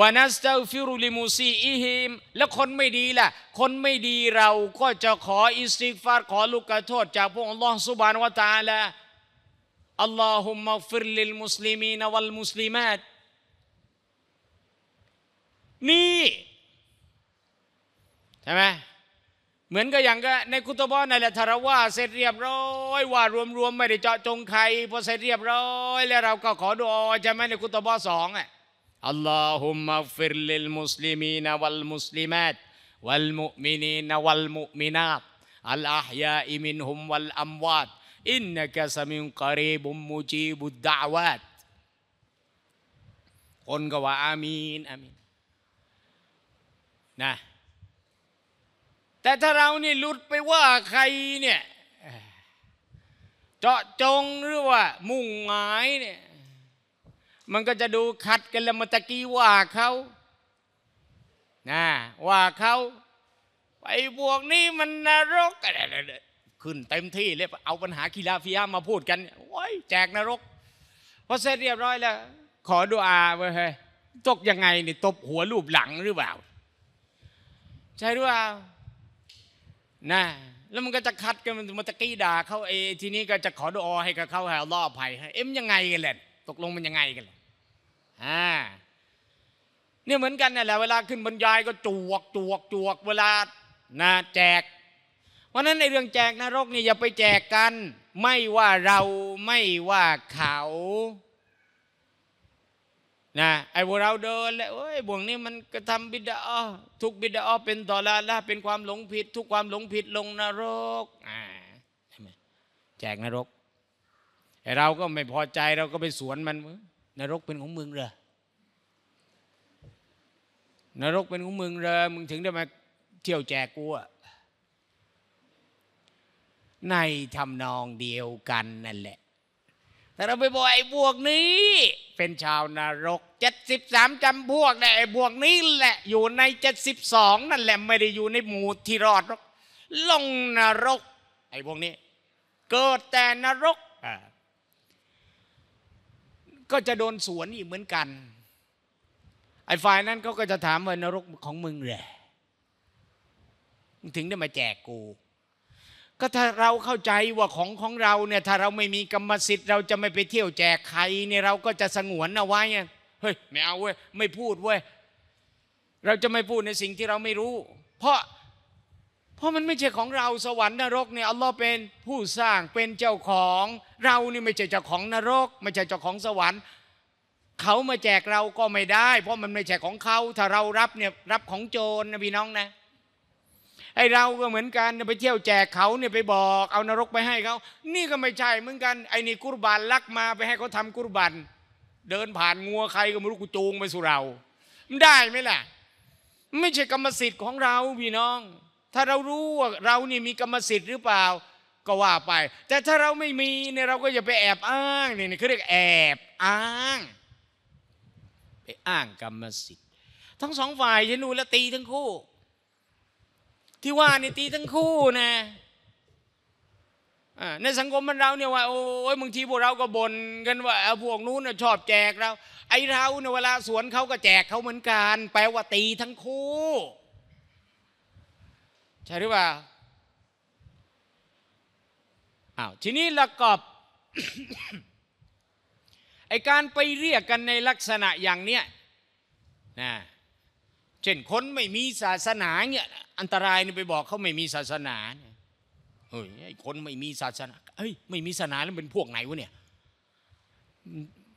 วานัสตาฟิรุลิมูซีอิฮิมและคนไม่ดีล่ะ คนไม่ดีเราก็จะขออิสติกฟาร์ขอลูกกระโทษ จากพระองค์ลองสุบานวะตาละอัลลอฮุมมะฟิรลิลมุสลิมีนวัลมุสลิมาตนี่ ใช่ไหมเหมือนกับอย่างก็ ในคุตบอนในละทารว่า เสร็จเรียบร้อย ว่ารวมๆไม่ได้เจาะจงใครพอเสร็จเรียบร้อย แล้วเราก็ขอดูช่ไหมในคุตบอสองอ่ะ اللهم اغفر للمسلمين والمسلمات والمؤمنين والمؤمنات الأحياء منهم والأموات إنك سميع قريب مجيب الدعوات คนก็ว่าอามีนอามีนนะแต่ถ้าเรานี่หลุดไปว่าใครเนี่ยเจาะจงหรือว่ามุ่งหมายเนี่ยมันก็จะดูขัดกันแล้วมันตะกี้ว่าเขานะว่าเขาไอ้พวกนี้มันนรกขึ้นเต็มที่เลยเอาปัญหากีฬาฟิยามาพูดกันโอ้ยแจกนรกพอเสร็จเรียบร้อยแล้ว ขอดูอาไว้เฮ้ยตกยังไงนี่ตบหัวรูปหลังหรือเปล่าใช่หรือเปล่านะแล้วมันก็จะคัดกันมันตะกี้ด่าเขาเอทีนี้ก็จะขอดูอาให้กับเขาให้ลอฮภัยเอ็มยังไงกันแหละตกลงมันยังไงกันล่ะนี่เหมือนกันนี่แหละเวลาขึ้นบรรยายก็จวกจวกจวก เวลานะแจก เพราะนั้นในเรื่องแจกนรกนี่อย่าไปแจกกัน ไม่ว่าเราไม่ว่าเขานะไอ้พวกเราเดินแล้วไอ้ยบ่วงนี้มันกระทำบิดาอทุกบิดาอเป็นตอลาละเป็นความหลงผิด ทุกความหลงผิดลงนรกอ่าใช่ไหมแจกนรกไอ้เราก็ไม่พอใจเราก็ไปสวนมันนรกเป็นของมึงเหรอ นรกเป็นของมึงเหรอ มึงถึงได้มาเที่ยวแจกกูอะในทำนองเดียวกันนั่นแหละ แต่เราไปบอกไอ้บวกนี้ เป็นชาวนรกเจ็ดสิบสามจำพวกได้ไอ้บวกนี้แหละอยู่ในเจ็ดสิบสองนั่นแหละไม่ได้อยู่ในหมู่ที่รอดหรอก ลงนรกไอ้พวกนี้เกิดแต่นรกก็จะโดนสวนอีกเหมือนกัน ไอ้ฝ่ายนั้นเขาก็จะถามว่านรกของมึงแหละถึงได้มาแจกกู ก็ถ้าเราเข้าใจว่าของของเราเนี่ยถ้าเราไม่มีกรรมสิทธิ์เราจะไม่ไปเที่ยวแจกใครเนี่ยเราก็จะสงวนเอาไว้เฮ้ยไม่เอาเว้ยไม่พูดเว้ยเราจะไม่พูดในสิ่งที่เราไม่รู้ เพราะเพราะมันไม่ใช่ของเราสวรรค์นรกเนี่ยอัลลอฮ์เป็นผู้สร้างเป็นเจ้าของ เรานี่ไม่ใช่เจ้าของนรก ไม่ใช่เจ้าของสวรรค์เขามาแจกเราก็ไม่ได้ เพราะมันไม่ใช่ของเขาถ้าเรารับเนี่ยรับของโจรนะพี่น้องนะไอเราก็เหมือนกันไปเที่ยวแจกเขาเนี่ยไปบอก เอานรกไปให้เขานี่ก็ไม่ใช่เหมือนกันไอนี่กุรบานลักมาไปให้เขาทำกุรบานเดินผ่านงัวใครก็ไม่รู้กูจูงไปสู่เราม่ได้ไหมล่ะไม่ใช่กรรมสิทธิ์ของเราพี่น้องถ้าเรารู้ว่าเรานี่มีกรรมสิทธิ์หรือเปล่า ก็ว่าไป แต่ถ้าเราไม่มีเนี่ยเราก็อย่าไปแอบอ้างเนี่ยเขาเรียกแอบ อ้างไปอ้างกรรมสิทธิ์ทั้งสองฝ่ายฉันดูแลตีทั้งคู่ ที่ว่านี่ตีทั้งคู่นะในสังคมมันเราเนี่ยว่าโอ้ยบางทีพวกเราก็บ่นกันว่าพวกนู้นชอบแจกเราไอเราเนี่ยเวลาสวนเขาก็แจกเขาเหมือนกัน แปลว่าตีทั้งคู่ใช่หรือเปล่าอ้าว ทีนี้ละกอบไอการไปเรียกกันในลักษณะอย่างเนี้ยนะ เช่นคนไม่มีศาสนาเนี่ยอันตรายนี่ไปบอกเขาไม่มีศาสนาเนี่ยเฮ้ยไอคนไม่มีศาสนา เฮ้ยไม่มีศาสนาแล้วเป็นพวกไหนวะเนี่ย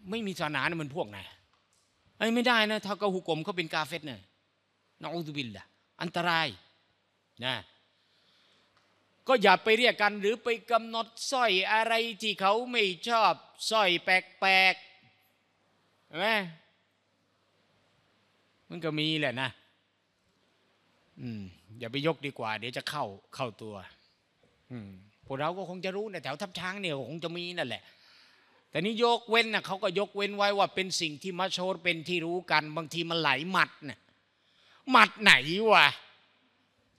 ไม่มีศาสนาเนี่ยมันพวกไหนไอ้ไม่ได้นะถ้ากับหุกกลมเขาเป็นกาเฟตเนี่ยนอุตบิลละอันตรายนะก็อย่าไปเรียกกัน หรือไปกำหนดสร้อยอะไรที่เขาไม่ชอบสร้อยแปลกๆใช่ไหมมันก็มีแหละนะอืมอย่าไปยกดีกว่า เดี๋ยวจะเข้าเข้าตัว อืมพวกเราก็คงจะรู้นะแถว ทับช้างเนี่ยคงจะมีนั่นแหละ แต่นี้ยกเว้นนะเขาก็ยกเว้นไว้ว่า เป็นสิ่งที่มาโชดเป็นที่รู้กัน บางทีมันไหลหมัดนะหมัดไหนวะ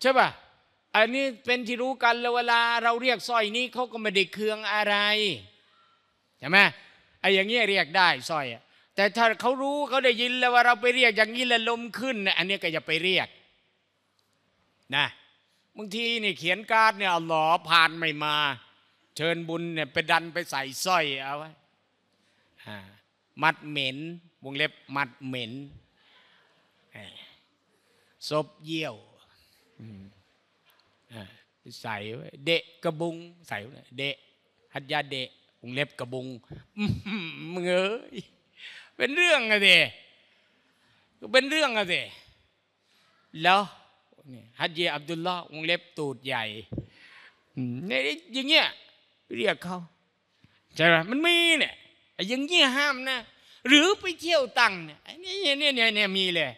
ใช่ป่ะอันนี้เป็นที่รู้กัน แล้วเวลาเราเรียกสร้อยนี้เขาก็ไม่ได้เคืองอะไร ใช่ไหมไอ้อย่างเงี้ยเรียกได้สร้อยแต่ถ้าเขารู้เขาได้ยินแล้วว่าเราไปเรียกอย่างนี้แล้วลมขึ้นอันนี้ก็อย่าไปเรียก นะ บางทีนี่เขียนการ์ดเนี่ยหลอผ่านไม่มา เชิญบุญเนี่ยไปดันไปใส่สร้อยเอาไว้มัดเหม็น วงเล็บมัดเหม็นศพเยี่ยวใส่เดะกระบุงใส่เดะหัตยาเดะวงเล็บกระบุงมึงเอ้ยเป็นเรื่องอะไเดะเป็นเรื่องอะเดะแล้วฮัตเยอับดุลลอฮ์วงเล็บตูดใหญ่ในอย่างเงี้ยเรียกเขาใช่ไหมมันมีเนี่ยอย่างเงี้ยห้ามนะหรือไปเที่ยวตั้งเนี่ยเนี่ยเนี่ยเนี่ยมีเลย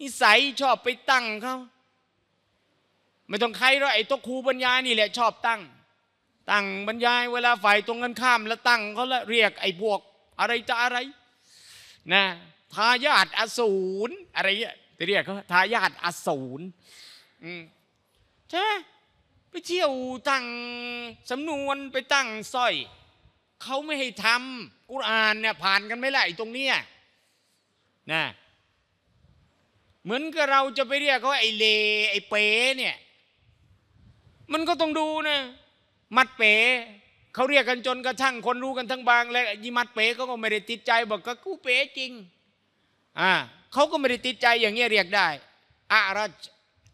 นิสัยชอบไปตั้งเขาไม่ต้องใครหรอกไอ้ตัวครูบรรยายนี่แหละชอบตั้งตั้งบรรยาย เวลาฝ่ายตรงกันข้ามแล้วตั้งเขาละเรียก ไอ้พวก อะไรจะอะไรนะทายาทอสูร อะไรเงี้ยไปเรียกเขาทายาทอสูรใช่ไหมไปเที่ยวตั้งสำนวนไปตั้งสร้อยเขาไม่ให้ทำกุรอานเนี่ยผ่านกันไม่ไหลตรงเนี้ยนะเหมือนกับเราจะไปเรียกเขาไอ้เลไอ้เป๋เนี่ยมันก็ต้องดูนะมัดเป๋เขาเรียกกันจนกระทั่งคนรู้กันทั้งบางและยี่มัดเป๋เขาก็ไม่ได้ติดใจบอกก็กูเป๋จริงอ่าเขาก็ไม่ได้ติดใจอย่างเงี้ยเรียกได้อารัจ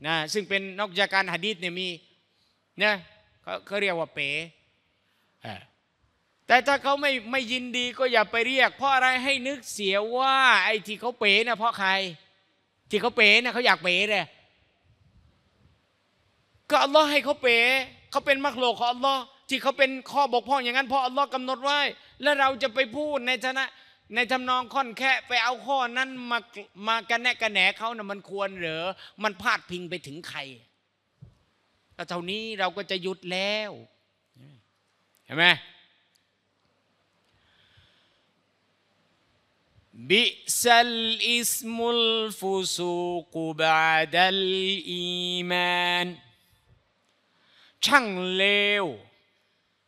นะซึ่งเป็นนักจาการหะดีษเนี่ยมีนะเขาเรียกว่าเป๋แต่ถ้าเขาไม่ไม่ยินดีก็อย่าไปเรียกเพราะอะไรให้นึกเสียว่า ไอ้ที่เขาเป๋นะเพราะใคร ที่เขาเป๋นะเขาอยากเป๋เลยก็อัลลอฮ์ให้เขาเป๋เขาเป็นมักโลของอัลลอฮ์ที่เขาเป็นข้อบกพร่องอย่างนั้น เพราะอัลลอฮ์กำหนดไว้ แล้วเราจะไปพูดในชนะ ในทำนองค่อนแค่ไปเอาข้อนั้นมามากระแนกกระแหนเขานะ่ะมันควรหรือมันพาดพิงไปถึงใครแล้วเท่านี้เราก็จะหยุดแล้วเห็นไหมบิสลอิสมุลฟุซูกบาดัลอีมานช่างเลว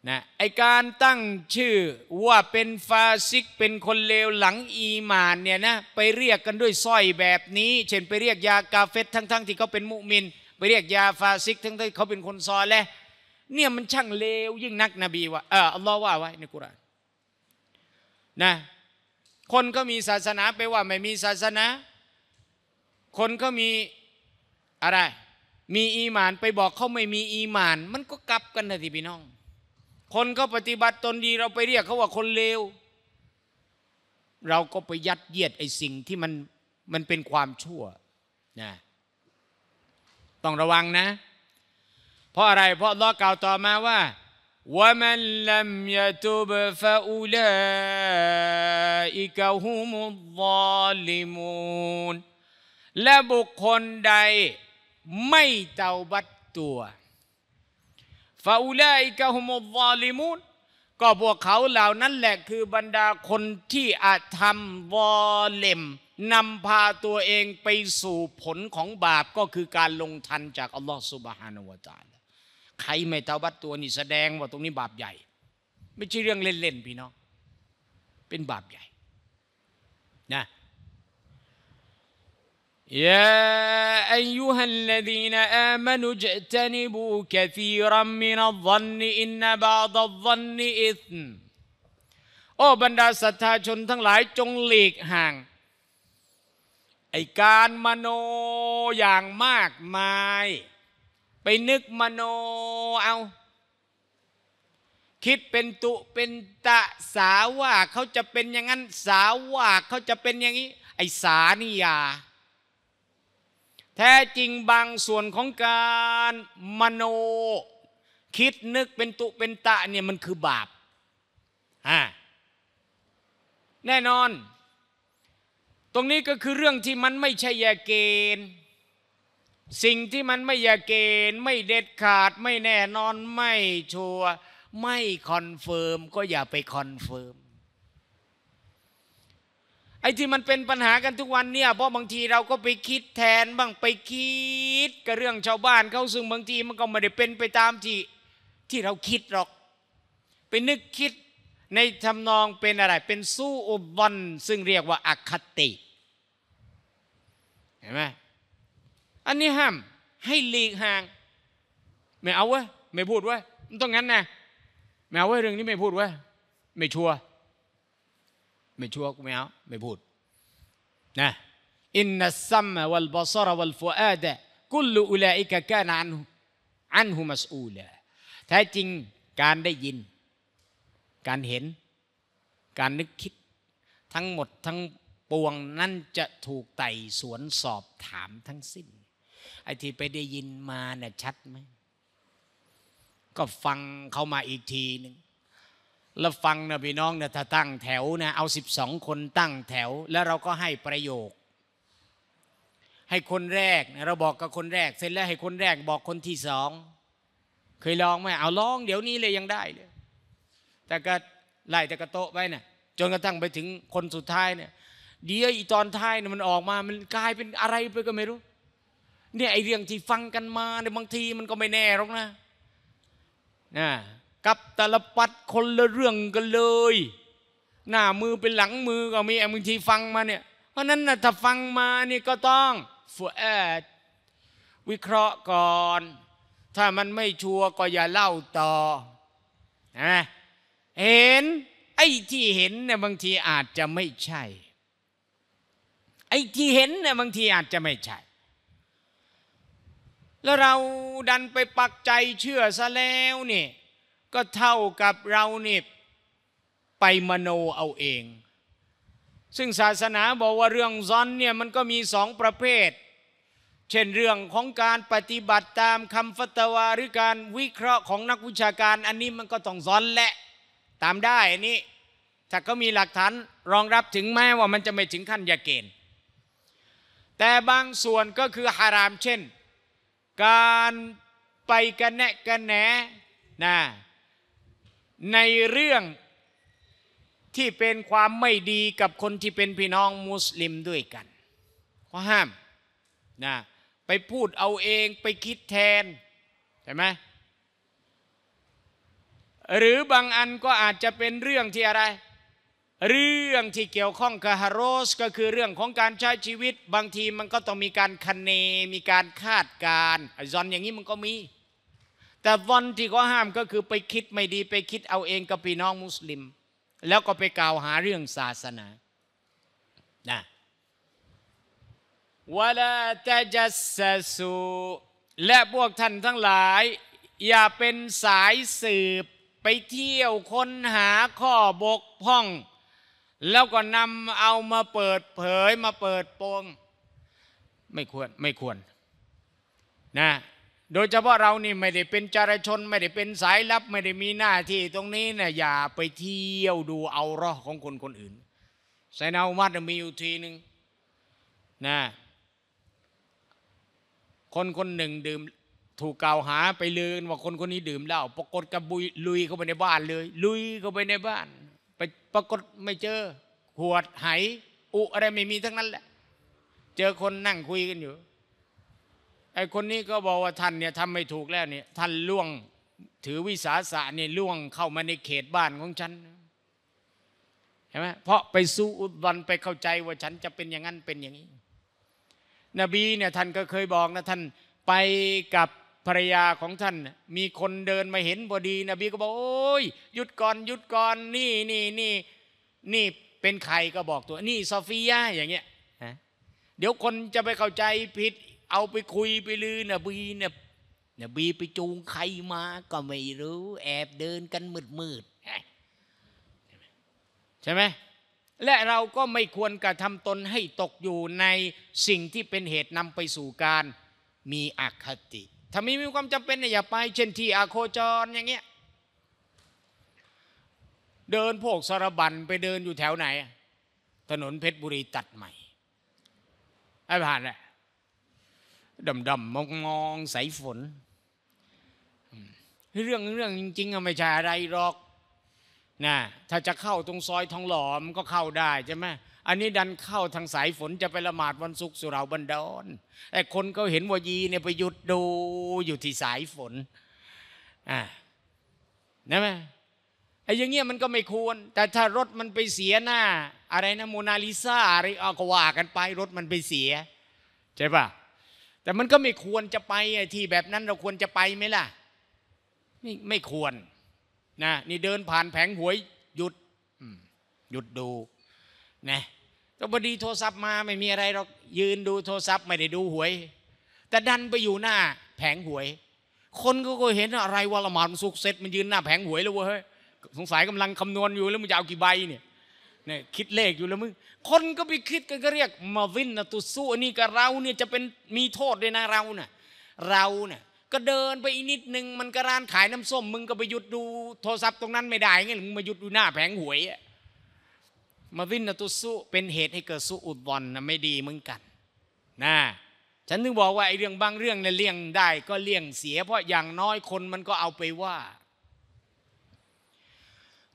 นะไอการตั้งชื่อ ว่าเป็นฟาซิกเป็นคนเลวหลังอีมานเนี่ยนะ ไปเรียกกันด้วยสร้อยแบบนี้เช่น ไปเรียกยากาเฟต ทั้งๆทที่เขาเป็นมุมินไปเรียกยาฟาซิก ทั้งที่เขาเป็นคนซอแล้วเนี่ยมันช่างเลวยิ่งนักนบีว่าเอออัลลอฮ์ว่า ไว้ ในกุรานนะคนก็มีศาสนาไปว่าไม่มีศาสนา คนก็มีอะไรมีอีหมาน ไปบอกเขาไม่มีอีหมาน มันก็กลับกันนะที่พี่น้อง คนเขาปฏิบัติตนดี เราไปเรียกเขาว่าคนเลว เราก็ไปยัดเยียดไอ้สิ่งที่มันมันเป็นความชั่วนะต้องระวังนะ เพราะอะไรเพราะลอกล่าวต่อมาว่าว่ามันลมยตุบฟาอุลาอิกะฮุมุลลอลิมูน และบุคคลใดไม่เตาบัตตัว ฟาอูลาอิกะฮุมุลาลิมูนก็พวกเขาเหล่านั้นแหละคือบรรดาคนที่อาจทำวอเลมนำพาตัวเองไปสู่ผลของบาปก็คือการลงทันจากอัลลอฮฺสุบฮานาวจาลใครไม่เตาบัตตัวนี่แสดงว่าตรงนี้บาปใหญ่ ไม่ใช่เรื่องเล่นๆพี่น้องเป็นบาปใหญ่ นะ يا أيها الذين آمنوا اجتنبوا كثيرا من الظن إن بعض الظن إثم โอ้บรรดาศรัทธาชนทั้งหลายจงหลีกห่าง ไอการมโนอย่างมากมาย ไปนึกมโนเอา คิดเป็นตุเป็นตะสาว่า เขาจะเป็นอย่างนั้นสาว่า เขาจะเป็นอย่างนี้ ไอสานิยาแท้จริงบางส่วนของการมโนคิดนึกเป็นตุเป็นตะเนี่ยมันคือบาปฮะแน่นอน ตรงนี้ก็คือเรื่องที่มันไม่ใช่ยาเกณฑ์ สิ่งที่มันไม่ยาเกณฑ์ไม่เด็ดขาด ไม่แน่นอนไม่ชัวร์ไม่คอนเฟิร์มก็อย่าไปคอนเฟิร์มไอ้ที่มันเป็นปัญหากันทุกวันเนี่ย เพราะบางทีเราก็ไปคิดแทนบ้างไปคิดกับเรื่องชาวบ้านเขา ซึ่งบางทีมันก็ไม่ได้เป็นไปตามที่ ที่เราคิดหรอกไปนึกคิดในทำนองเป็นอะไร เป็นสู้อุบลซึ่งเรียกว่าอคติเห็นไหมอันนี้ห้ามให้หลีกห่างไม่เอาเว้ไม่พูดเว้ต้องงั้นนะไม่เอาเว้เรื่องนี้ไม่พูดเว้ไม่ชัวร์ไม่ชั่วร์ไม่เอา ไม่พูดนะอินนัสซัมะวัลบาซาระวัลฟูอาดะกุลูอุลัยกะกานันอันฮุมัสอูลาแท้จริงการได้ยิน การเห็น การนึกคิด ทั้งหมดทั้งปวงนั่นจะถูกไต่สวนสอบถามทั้งสิ้นไอ้ที่ไปได้ยินมาเนี่ยชัดไหมก็ฟังเขามาอีกทีหนึ่งแล้วฟังนะพี่น้องนะถ้าตั้งแถวนะเอาสสิบองคนตั้งแถว แล้วเราก็ให้ประโยค ให้คนแรกนะเราบอกกับคนแรก เสร็จแล้วให้คนแรกบอกคนที่สองเคยลองไหมเอาลอง เดี๋ยวนี้เลยยังได้เลยแต่ก็ไล่แต่กระโตะไว้นะ่ะจนกระทั่งไปถึงคนสุดท้ายเนี่ย เดี๋ยวอีตอนท้ายเนี่ยมันออกมา มันกลายเป็นอะไรไปก็ไม่รู้ เนี่ยไอเรื่องที่ฟังกันมาเนี่ยบางทีมันก็ไม่แน่หรอกนะนะกับตลปัดคนละ เรื่องกันเลย หน้า มือเป็นหลังมือก็มีบางทีฟังมาเนี่ยเพราะนั้นนะถ้าฟังมานี่ก็ต้องฟูแอดวิเคราะห์ก่อน ถ้ามันไม่ชัวร์ก็อย่าเล่าต่อนะเห็นไอ้ ที่เห็นเนี่ยบางทีอาจจะไม่ใช่ ไอ้ ที่เห็นเนี่ยบางทีอาจจะไม่ใช่ แล้วเราดันไปปักใจเชื่อซะแล้วเนี่ยก็เท่ากับเรานี่ไปมโนเอาเอง ซึ่งศาสนาบอกว่าเรื่องซอนเนี่ยมันก็มีสองประเภท เช่นเรื่องของการปฏิบัติตามคำฟัตวาหรือการวิเคราะห์ของนักวิชาการอันนี้มันก็ต้องซอนแหละตามได้นี่ถ้าก็มีหลักฐานรองรับถึงแม้ว่ามันจะไม่ถึงขั้นยาเกณฑ์ แต่บางส่วนก็คือฮารามเช่น การไปกันแนะกันแหนนะในเรื่องที่เป็นความไม่ดีกับคนที่เป็นพี่น้องมุสลิมด้วยกัน ข้อห้ามนะไปพูดเอาเองไปคิดแทน ใช่ไหม หรือบางอันก็อาจจะเป็นเรื่องที่อะไร เรื่องที่เกี่ยวข้องกับฮารส ก็คือเรื่องของการใช้ชีวิต บางทีมันก็ต้องมีการคเน มีการคาดการณ์ย้อนอย่างนี้มันก็มีแต่วันที่เขาห้ามก็คือไปคิดไม่ดีไปคิดเอาเองกับพี่น้องมุสลิม แล้วก็ไปกล่าวหาเรื่องศาสนานะวลาตจัสสูและพวกท่านทั้งหลาย อย่าเป็นสายสืบ ไปเที่ยวค้นหาข้อบกพร่อง แล้วก็นำเอามาเปิดเผยมาเปิดโปงไม่ควรไม่ควร นะโดยเฉพาะเรานี่ ไม่ได้เป็นจารชน ไม่ได้เป็นสายลับไม่ได้มีหน้าที่ ตรงนี้นะอย่าไปเที่ยวดูเอารอของคนคนอื่นไซนาอมัดมีอยู่ทีหนึ่งนะ คนคนหนึ่งดื่มถูกกล่าวหาไปลือว่าคนคนนี้ดื่มเหล้าปรากฏกระบุยลุยเข้าไปในบ้านเลย ลุยเข้าไปในบ้านไปปรากฏไม่เจอขวดไหอุอะไรไม่มีทั้งนั้นแหละ เจอคนนั่งคุยกันอยู่ไอ้คนนี้ก็บอกว่าท่านเนี่ยทำไม่ถูกแล้วเนี่ยท่านล่วงถือวิสาสะเนี่ยล่วงเข้ามาในเขตบ้านของฉันเห็นไหมเพราะไปสู้อุดวันไปเข้าใจว่าฉันจะเป็นอย่างนั้นเป็นอย่างนี้ นบีเนี่ย ท่านก็เคยบอกนะท่านไปกับภรรยาของท่าน มีคนเดินมาเห็นพอดี นบีก็บอกโอ้ยหยุดก่อนหยุดก่อนนี่นี่นี่นี่เป็นใครก็บอกตัวนี่ซอฟียาอย่างเงี้ยเดี๋ยวคนจะไปเข้าใจผิดเอาไปคุยไปลือนะบีเนี่ยเนี่ยบีไปจูงใครมา ก็ไม่รู้แอบเดินกัน มืดมืดใช่ไหมและเราก็ไม่ควรกระทำตนให้ตกอยู่ในสิ่งที่เป็นเหตุนำไปสู่การมีอคติ ถ้ามีมีความจำเป็นอย่าไปเช่นที่อาโคจรอย่างเงี้ย เดินพวกสารบันไปเดินอยู่แถวไหน ถนนเพชรบุรีตัดใหม่ ไอ้ผ่านแหละดำดำมองมองสายฝนเรื่องเรื่องจริงๆไม่ใช่อะไรหรอกนะถ้าจะเข้าตรงซอยทองหล่อมก็เข้าได้ ใช่ไหมอันนี้ดันเข้าทางสายฝนจะไปละหมาดวันศุกร์สุราบันดอนไอ้คนก็เห็นวายีเนี่ยไปหยุดดูอยู่ที่สายฝนอ่านะไหมไอ้อย่างเงี้ยมันก็ไม่ควร แต่ถ้ารถมันไปเสียหน้าอะไรนะโมนาลิซาอะไรอากว่า กันไปรถมันไปเสียใช่ปะแต่มันก็ไม่ควรจะไปที่แบบนั้นเราควรจะไปไหมล่ะ ไม่ไม่ควรนะนี่เดินผ่านแผงหวยหยุดหยุดดูนะแต่พอดีโทรศัพท์มา ไม่มีอะไรเรายืนดูโทรศัพท์ไม่ได้ดูหวย แต่ดัน ไปอยู่หน้า แผงหวย คนก็ก็เห็นอะไรว่าละหมาดสุกเสร็จ มันยืนหน้าแผงหวยแล้วเว้ยสงสัยกำลังคำนวณอยู่แล้วมันจะเอากี่ใบเนี่ยเนี่ยคิดเลขอยู่แล้วมึง คนก็ไปคิดก็เรียกมาวินนะตุสู้อันนี้กับเราเนี่ยจะเป็นมีโทษด้วยนะเราเนะ่ะเราเนะ่ะก็เดินไปอีกนิดหนึ่งมันก็ร้านขายน้ำส้มมึงก็ไปหยุดดูโทรศัพท์ตรงนั้นไม่ได้ไงมึงมาหยุดดูหน้าแผงหวยมาวินนะตุสู้เป็นเหตุให้เกิดสู้อุดบอลนะไม่ดีเหมือนกันนะฉันถึงบอกว่าไอ้เรื่องบางเรื่องเนี่ยเลี่ยงได้ก็เลี่ยงเสีย เพราะอย่างน้อยคนมันก็เอาไปว่า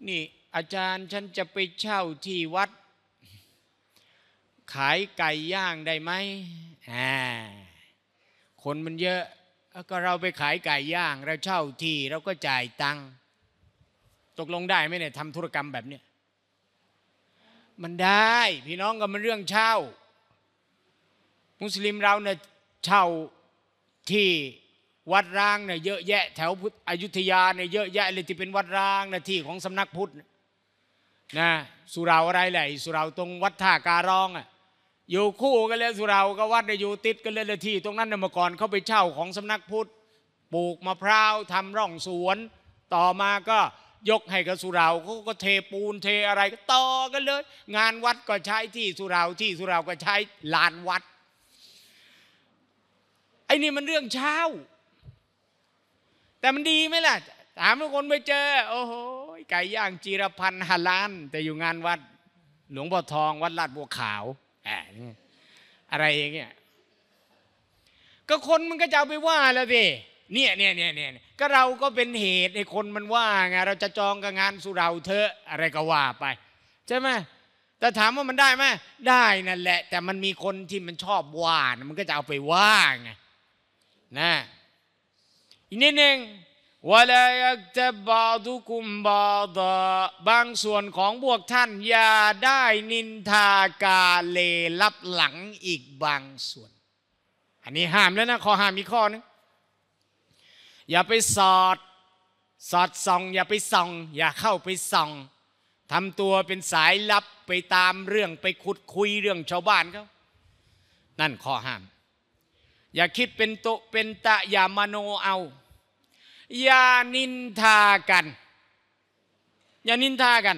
นี่อาจารย์ฉันจะไปเช่าที่วัด ขายไก่ย่างได้ไหมอคนมันเยอะก็เราไปขายไก่ย่างเราเช่าที่เราก็จ่ายตังค์ตกลงได้ไหมเนี่ยทำธุรกรรมแบบเนี้ยมันได้ พี่น้องก็มันเรื่องเช่า มุสลิมเราเนี่ยเช่าที่วัดร้างเนี่ยเยอะ แยะ แถวพุทธอยุธยาเนี่ยเยอะแยะเลยที่เป็นวัดร้างเนี่ยที่ของสำนักพุทธนะสุราอะไรแหละสุราตรงวัดท่าการ้องอะอยู่คู่กันเลยสุราก็วัดอยู่ติดกันเลยที่ ตรงนั้นเมื่อก่อนเขาไปเช่าของสำนักพุทธปลูกมะพร้าวทำร่องสวน ต่อมาก็ยกให้กับสุราเขาก็เทปูนเทอะไรก็ต่อกันเลยงานวัดก็ใช้ที่สุราที่สุรา ก็ใช้ลานวัดไอ้นี่มันเรื่องเช่า แต่มันดีไหมล่ะถามทุกคนไปเจอ โอ้โหยไก่ย่างจีรพันธ์ฮาลานแต่อยู่งานวัด หลวงพ่อทอง วัดลาดบัวขาวอะไรอย่างเงี้ยก็คนมันก็จะเอาไปว่าแล้วสิเนี่ยเนี่ยเนี่ยเนี่ยก็เราก็เป็นเหตุให้คนมันว่าไงเราจะจองกับงานสุเราเธออะไรก็ว่าไปใช่ไหมแต่ถามว่ามันได้ไหมได้นั่นแหละ แต่มันมีคนที่มันชอบว่า มันก็จะเอาไปว่าไงนะอีกนิดนึงวะลายักจะบาดุกุมบาดบางส่วนของพวกท่าน อย่าได้นินทากาเลลับหลังอีกบางส่วน อันนี้ห้ามแล้วนะข้อห้ามมีข้อนึงอย่าไปสอด สอดส่อง อย่าไปส่อง อย่าเข้าไปส่องทำตัวเป็นสายลับไปตามเรื่องไปขุดคุยเรื่องชาวบ้านเขานั่นข้อห้าม อย่าคิดเป็นโตเป็นตะ อย่ามโนเอาอย่านินทากัน อย่านินทากัน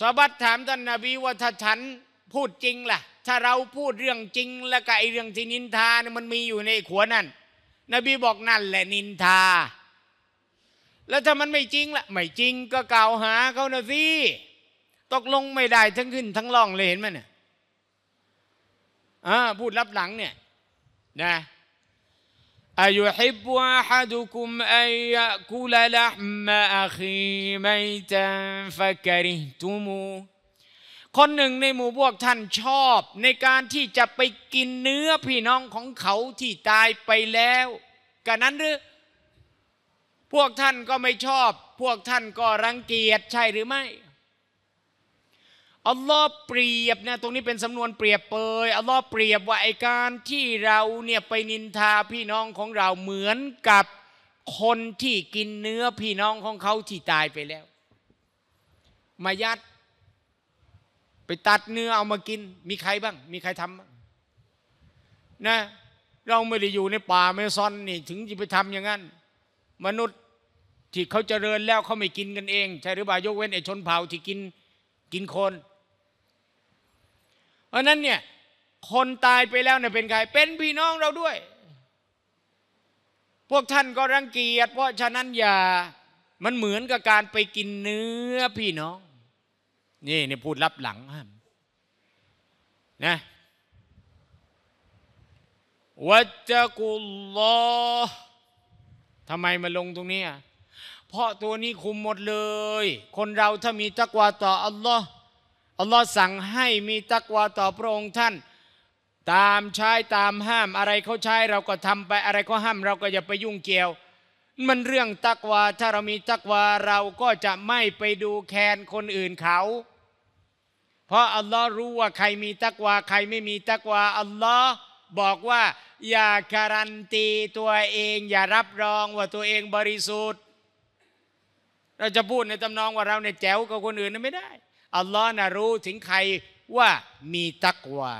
สาบัดถามท่านนาบีว่าถ้าฉันพูดจริงล่ะ ถ้าเราพูดเรื่องจริง แล้วก็ไอเรื่องที่นินทาเนี่ยมันมีอยู่ในขวนั่นนบีบอกนั่นแหละ นินทา แล้วถ้ามันไม่จริงล่ะ ไม่จริงก็กล่าวหาเขานะสิตกลงไม่ได้ทั้งขึ้น ทั้งล่องเลยเห็นไหมเนี่ยอ่าพูดรับหลังเนี่ยนะ أيحب أحدكم أن يأكل لحم أخيه ميتا فكرهتموه คนหนึ่งในหมู่พวกท่านชอบในการที่จะไปกินเนื้อพี่น้องของเขาที่ตายไปแล้วกันนั้นหรือพวกท่านก็ไม่ชอบ พวกท่านก็รังเกียจใช่หรือไม่อัลลอฮ์เปรียบนะตรงนี้เป็นสำนวนเปรียบเปยอัลลอฮ์เปรียบว่าไอการที่เราเนี่ยไปนินทาพี่น้องของเราเหมือนกับคนที่กินเนื้อพี่น้องของเขาที่ตายไปแล้วมายัดไปตัดเนื้อเอามากิน มีใครบ้าง มีใครทำนะเราไม่ได้อยู่ในป่าเมซอนนี่ถึงจะไปทำอย่างนั้น มนุษย์ที่เขาเจริญแล้วเขาไม่กินกันเอง ใช่หรือเปล่ายกเว้นไอชนเผ่าที่กินกินคนเพราะนั้นเนี่ยคนตายไปแล้วเนี่ยเป็นใคร เป็นพี่น้องเราด้วย พวกท่านก็รังเกียจเพราะฉะนั้นอย่า มันเหมือนกับการไปกินเนื้อพี่น้อง นี่เนี่ยพูดรับหลังนะวัจกุลลอทำไมมาลงตรงนี้ เพราะตัวนี้คุมหมดเลย คนเราถ้ามีตักวาต่ออัลลอฮ์อัลลอฮ์สั่งให้มีตักวาต่อพระองค์ท่าน ตามใช้ตามห้ามอะไรเขาใช้เราก็ทำไปอะไรเขาห้ามเราก็อย่าไปยุ่งเกี่ยว มันเรื่องตักวาถ้าเรามีตักวาเราก็จะไม่ไปดูแคลนคนอื่นเขา เพราะอัลลอฮ์รู้ว่าใครมีตักวาใครไม่มีตักวาอัลลอฮ์บอกว่า อย่าการันตีตัวเองอย่ารับรองว่าตัวเองบริสุทธิ์ เราจะพูดในตำนองว่าเราเนี่ยแจ๋วกับคนอื่นนั้นไม่ได้อัลลอฮ์นะรู้ถึงใครว่ามี ตักวา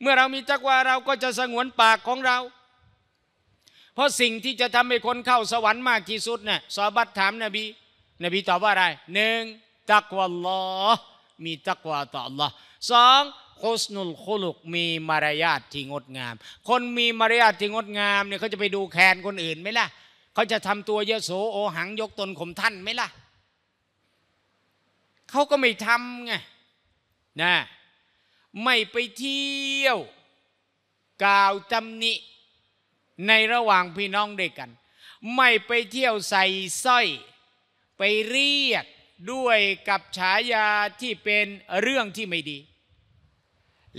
เมื่อเรามี ตักวาเราก็จะสงวนปากของเรา เพราะสิ่งที่จะทำให้คนเข้าสวรรค์มากที่สุด เนะ่ยซอบัตถามนบี นบีตอบว่า อะไร หนึ่ง ตักวาลอมี ตักวา ต่ออัลลอฮ์สองโคสนุลโคลุกมีมารยาทที่ งดงาม คนมีมารยาทที่งดงามเนี่ยเขาจะไปดูแคลนคนอื่นไหมล่ะเขาจะทำตัวเยโสโอหังยกตนข่มท่านไหมล่ะเขาก็ไม่ทำไงนะ ไม่ไปเที่ยวกล่าวตำหนิในระหว่างพี่น้องด้วยกัน ไม่ไปเที่ยวใส่สร้อย ไปเรียก ด้วยกับฉายาที่เป็นเรื่องที่ไม่ดี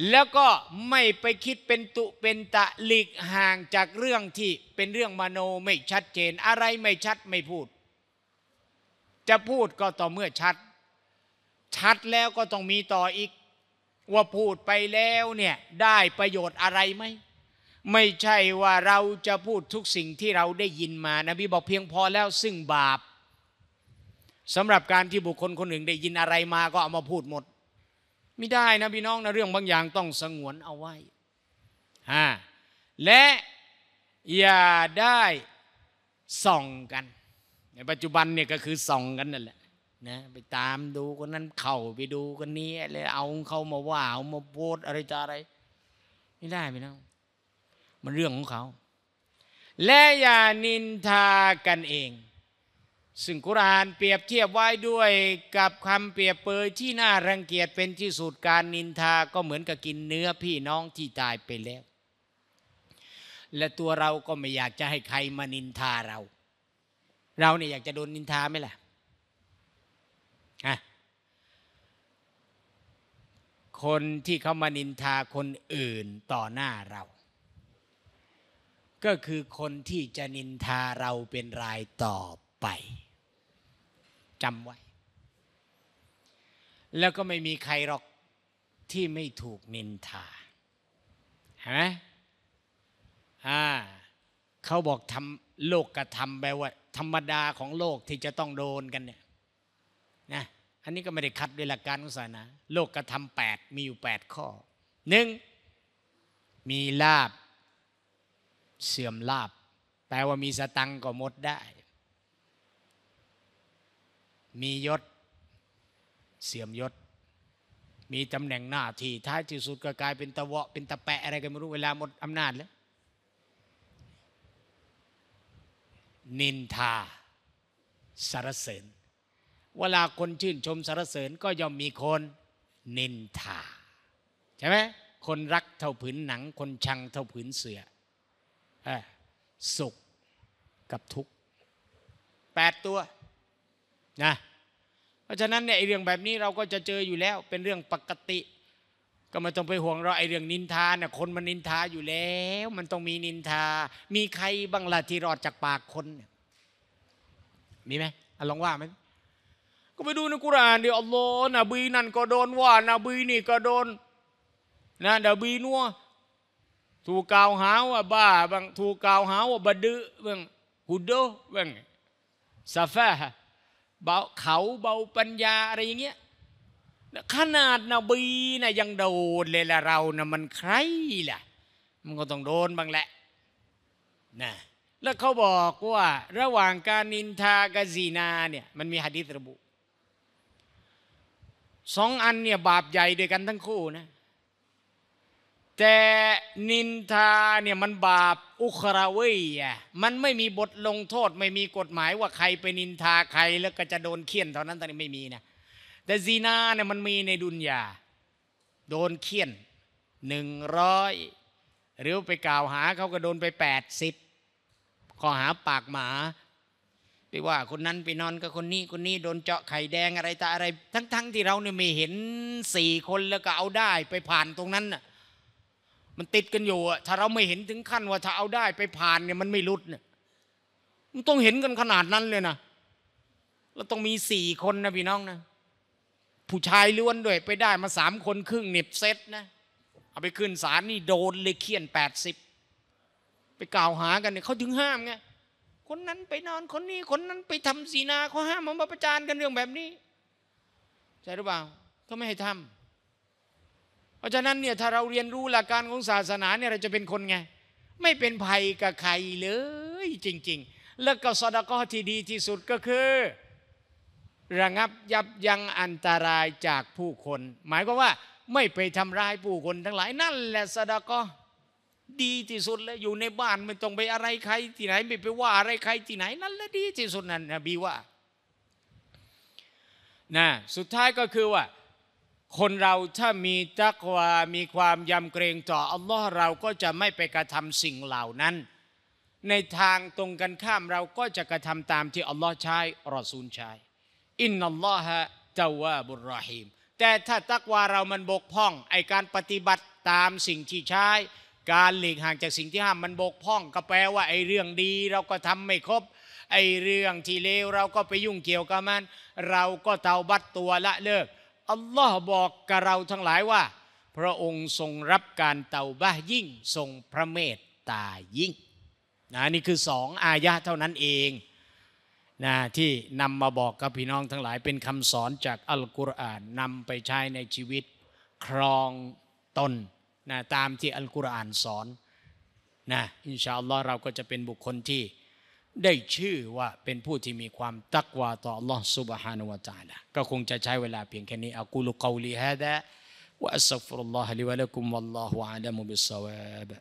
แล้วก็ไม่ไปคิดเป็นตุเป็นตะหลีกห่างจากเรื่องที่เป็นเรื่องมโนไม่ชัดเจน อะไรไม่ชัดไม่พูด จะพูดก็ต่อเมื่อชัดชัดแล้วก็ต้องมีต่ออีก ว่าพูดไปแล้วเนี่ยได้ประโยชน์อะไรไหม ไม่ใช่ว่าเราจะพูดทุกสิ่งที่เราได้ยินมานะบีบอกเพียงพอแล้วซึ่งบาปสำหรับการที่บุคคลคนหนึ่งได้ยินอะไรมา ก็เอามาพูดหมด ไม่ได้นะพี่น้อง นะเรื่องบางอย่างต้องสงวนเอาไว้ฮะและอย่าได้ ส่องกัน ในปัจจุบันเนี่ยก็คือส่องกันนั่นแหละนะไปตามดูคนนั้นเข่าไปดูคนนี้อะไรเอาเขามาว่าเอามาโพสอะไรจะอะไรไม่ได้ไม่ล้อง มันเรื่องของเขา และอย่านินทากันเองซึ่งกุรานเปรียบเทียบไว้ด้วยกับคำเปรียบเปยที่น่ารังเกียจเป็นที่สุดการนินทาก็เหมือนกับกินเนื้อพี่น้องที่ตายไปแล้ว และตัวเราก็ไม่อยากจะให้ใครมานินทาเรา เราเนี่ยอยากจะโดนนินทาไหมล่ะคนที่เขามานินทาคนอื่นต่อหน้าเรา ก็คือคนที่จะนินทาเราเป็นรายต่อไปจำไว้ แล้วก็ไม่มีใครหรอกที่ไม่ถูกนินทาเห็นไหมอ่าเขาบอกทำโลกกระทำแปลว่าธรรมดาของโลกที่จะต้องโดนกันเนี่ยอันนี้ก็ไม่ได้ขัดด้วยหลักการของศาสนาโลกกระทำแปดมีอยู่แปดข้อหนึ่งมีลาบเสื่อมลาบแปลว่ามีสตังก็หมดได้ มียศเสื่อมยศ มีตำแหน่งหน้าที่ท้ายที่สุดก็กลายเป็นตะวะ เป็นตะแปะอะไรกันไม่รู้เวลาหมดอำนาจแล้วนินทาสารเสริญเวลาคนชื่นชมสรรเสริญก็ย่อมมีคน นินทา ใช่ไหมคนรักเท่าผืนหนัง คนชังเท่าผืนเสืออสุขกับทุกข์แปดตัวนะเพราะฉะนั้นเนี่ยไอเรื่องแบบนี้เราก็จะเจออยู่แล้วเป็นเรื่องปกติ ก็ไม่ต้องไปห่วงเราไอเรื่องนินทาเนี่ยคนมันนินทาอยู่แล้ว มันต้องมีนินทา มีใครบ้างล่ะที่รอดจากปากคนมีไหมลองว่ามันก็ไปดูในกุรานดิอัลลอฮ์นบีนั่นก็โดนว่านาบีนี่ก็โดนนะนบีนัวถูกกล่าวหาว่าบ้าบางถูกกล่าวหาว่าบดื้อบางหุดโดบางซาฟะเบาเขาเบาปัญญาอะไรอย่างเงี้ยขนาดนบีนะยังโดนเลยละเรานะมันใครล่ะมันก็ต้องโดนบ้างแหละนะแล้วเขาบอกว่าระหว่างการนินทากาซีนาเนี่ยมันมีหะดิษระบุสองอันเนี่ย บาปใหญ่ด้วยกันทั้งคู่นะแต่นินทาเนี่ย มันบาปอุคราเวียมันไม่มีบทลงโทษไม่มีกฎหมายว่าใครไปนินทาใครแล้วก็จะโดนเคี่ยนเท่านั้นแต่ไม่มีนะ แต่ซีนาเนี่ย มันมีในดุนยาโดนเคี่ยนหนึ่งร้อยหรือไปกล่าวหาเขาก็โดนไปแปดสิบข้อหาปากหมาไปว่าคนนั้นไปนอนกับคนนี้คนนี้โดนเจาะไข่แดงอะไรตาอะไร ทั้ง ๆทที่เราเนี่ยไม่เห็นสี่คนแล้วก็เอาได้ไปผ่านตรงนั้นน่ะมันติดกันอยู่อ่ะ ถ้าเราไม่เห็นถึงขั้นว่าถ้าเอาได้ไปผ่านเนี่ยมันไม่รุดเนี่ยมันต้องเห็นกันขนาดนั้นเลยนะเราต้องมีสี่คนนะพี่น้องนะ ผู้ชายล้วนด้วย ไปได้มาสามคน ครึ่งเน็บเซตนะเอาไปขึ้นศาลนี่โดนเลยเคียนแปดสิบไปกล่าวหากันเนี่ยเขาถึงห้ามไงคนนั้นไปนอนคนนี้คนนั้นไปทำศีนาเขาห้ามมาประจานกันเรื่องแบบนี้ใช่หรือเปล่าเขาไม่ให้ทำ เพราะฉะนั้นเนี่ยถ้าเราเรียนรู้หลักการของศาสนาเนี่ยเราจะเป็นคนไง ไม่เป็นภัยกับใครเลยจริง ๆ แล้วก็สดก็ที่ดีที่สุดก็คือ ระงับยับยั้งอันตรายจากผู้คน หมายก็ว่า ไม่ไปทำร้ายผู้คนทั้งหลาย นั่นแหละสดก็ดีที่สุดแล้วอยู่ในบ้านไม่ต้องไปอะไรใครที่ไหนไม่ไปว่าอะไรใครที่ไหนนั่นแหละดีที่สุดนั่นนะบีว่านะสุดท้ายก็คือว่า คนเราถ้ามีตักวา มีความยำเกรงต่ออัลลอฮ์เราก็จะไม่ไปกระทำสิ่งเหล่านั้น ในทางตรงกันข้ามเราก็จะกระทำตามที่อัลลอฮ์ใช้รอซูลใช้อินนัลลอฮะตจวาบุรอฮีมแต่ถ้าตักวาเรามันบกพร่อง ไอการปฏิบัติตามสิ่งที่ใช้การหลีกห่างจากสิ่งที่ห้ามมันบกพร่องก็แปลว่าไอ้เรื่องดีเราก็ทำไม่ครบ ไอ้เรื่องที่เลวเราก็ไปยุ่งเกี่ยวกับมัน เราก็เตาบัตตัวละเลิกอัลลอฮ์บอกกับเราทั้งหลายว่า พระองค์ทรงรับการเตาบ้ายิ่งทรงพระเมตตายิ่งนะนี่คือสองอายะเท่านั้นเองนะที่นำมาบอกกับพี่น้องทั้งหลายเป็นคำสอนจากอัลกุรอานนำไปใช้ในชีวิต ครองตนนะตามที่อัลกุรอานสอนนะอินชาอัลลอฮ์เราก็จะเป็นบุคคลที่ได้ชื่อว่าเป็นผู้ที่มีความตักวาต่อ a l ล a h سبحانه และ تعالى ก็คงจะใช้เวลาเพียงแค่นี้อักูลุกอลีฮะดะวะอัสซัฟรุลลอฮ์ลิวะลักุม วัลลอฮุอะลัมุบิสซาวาบ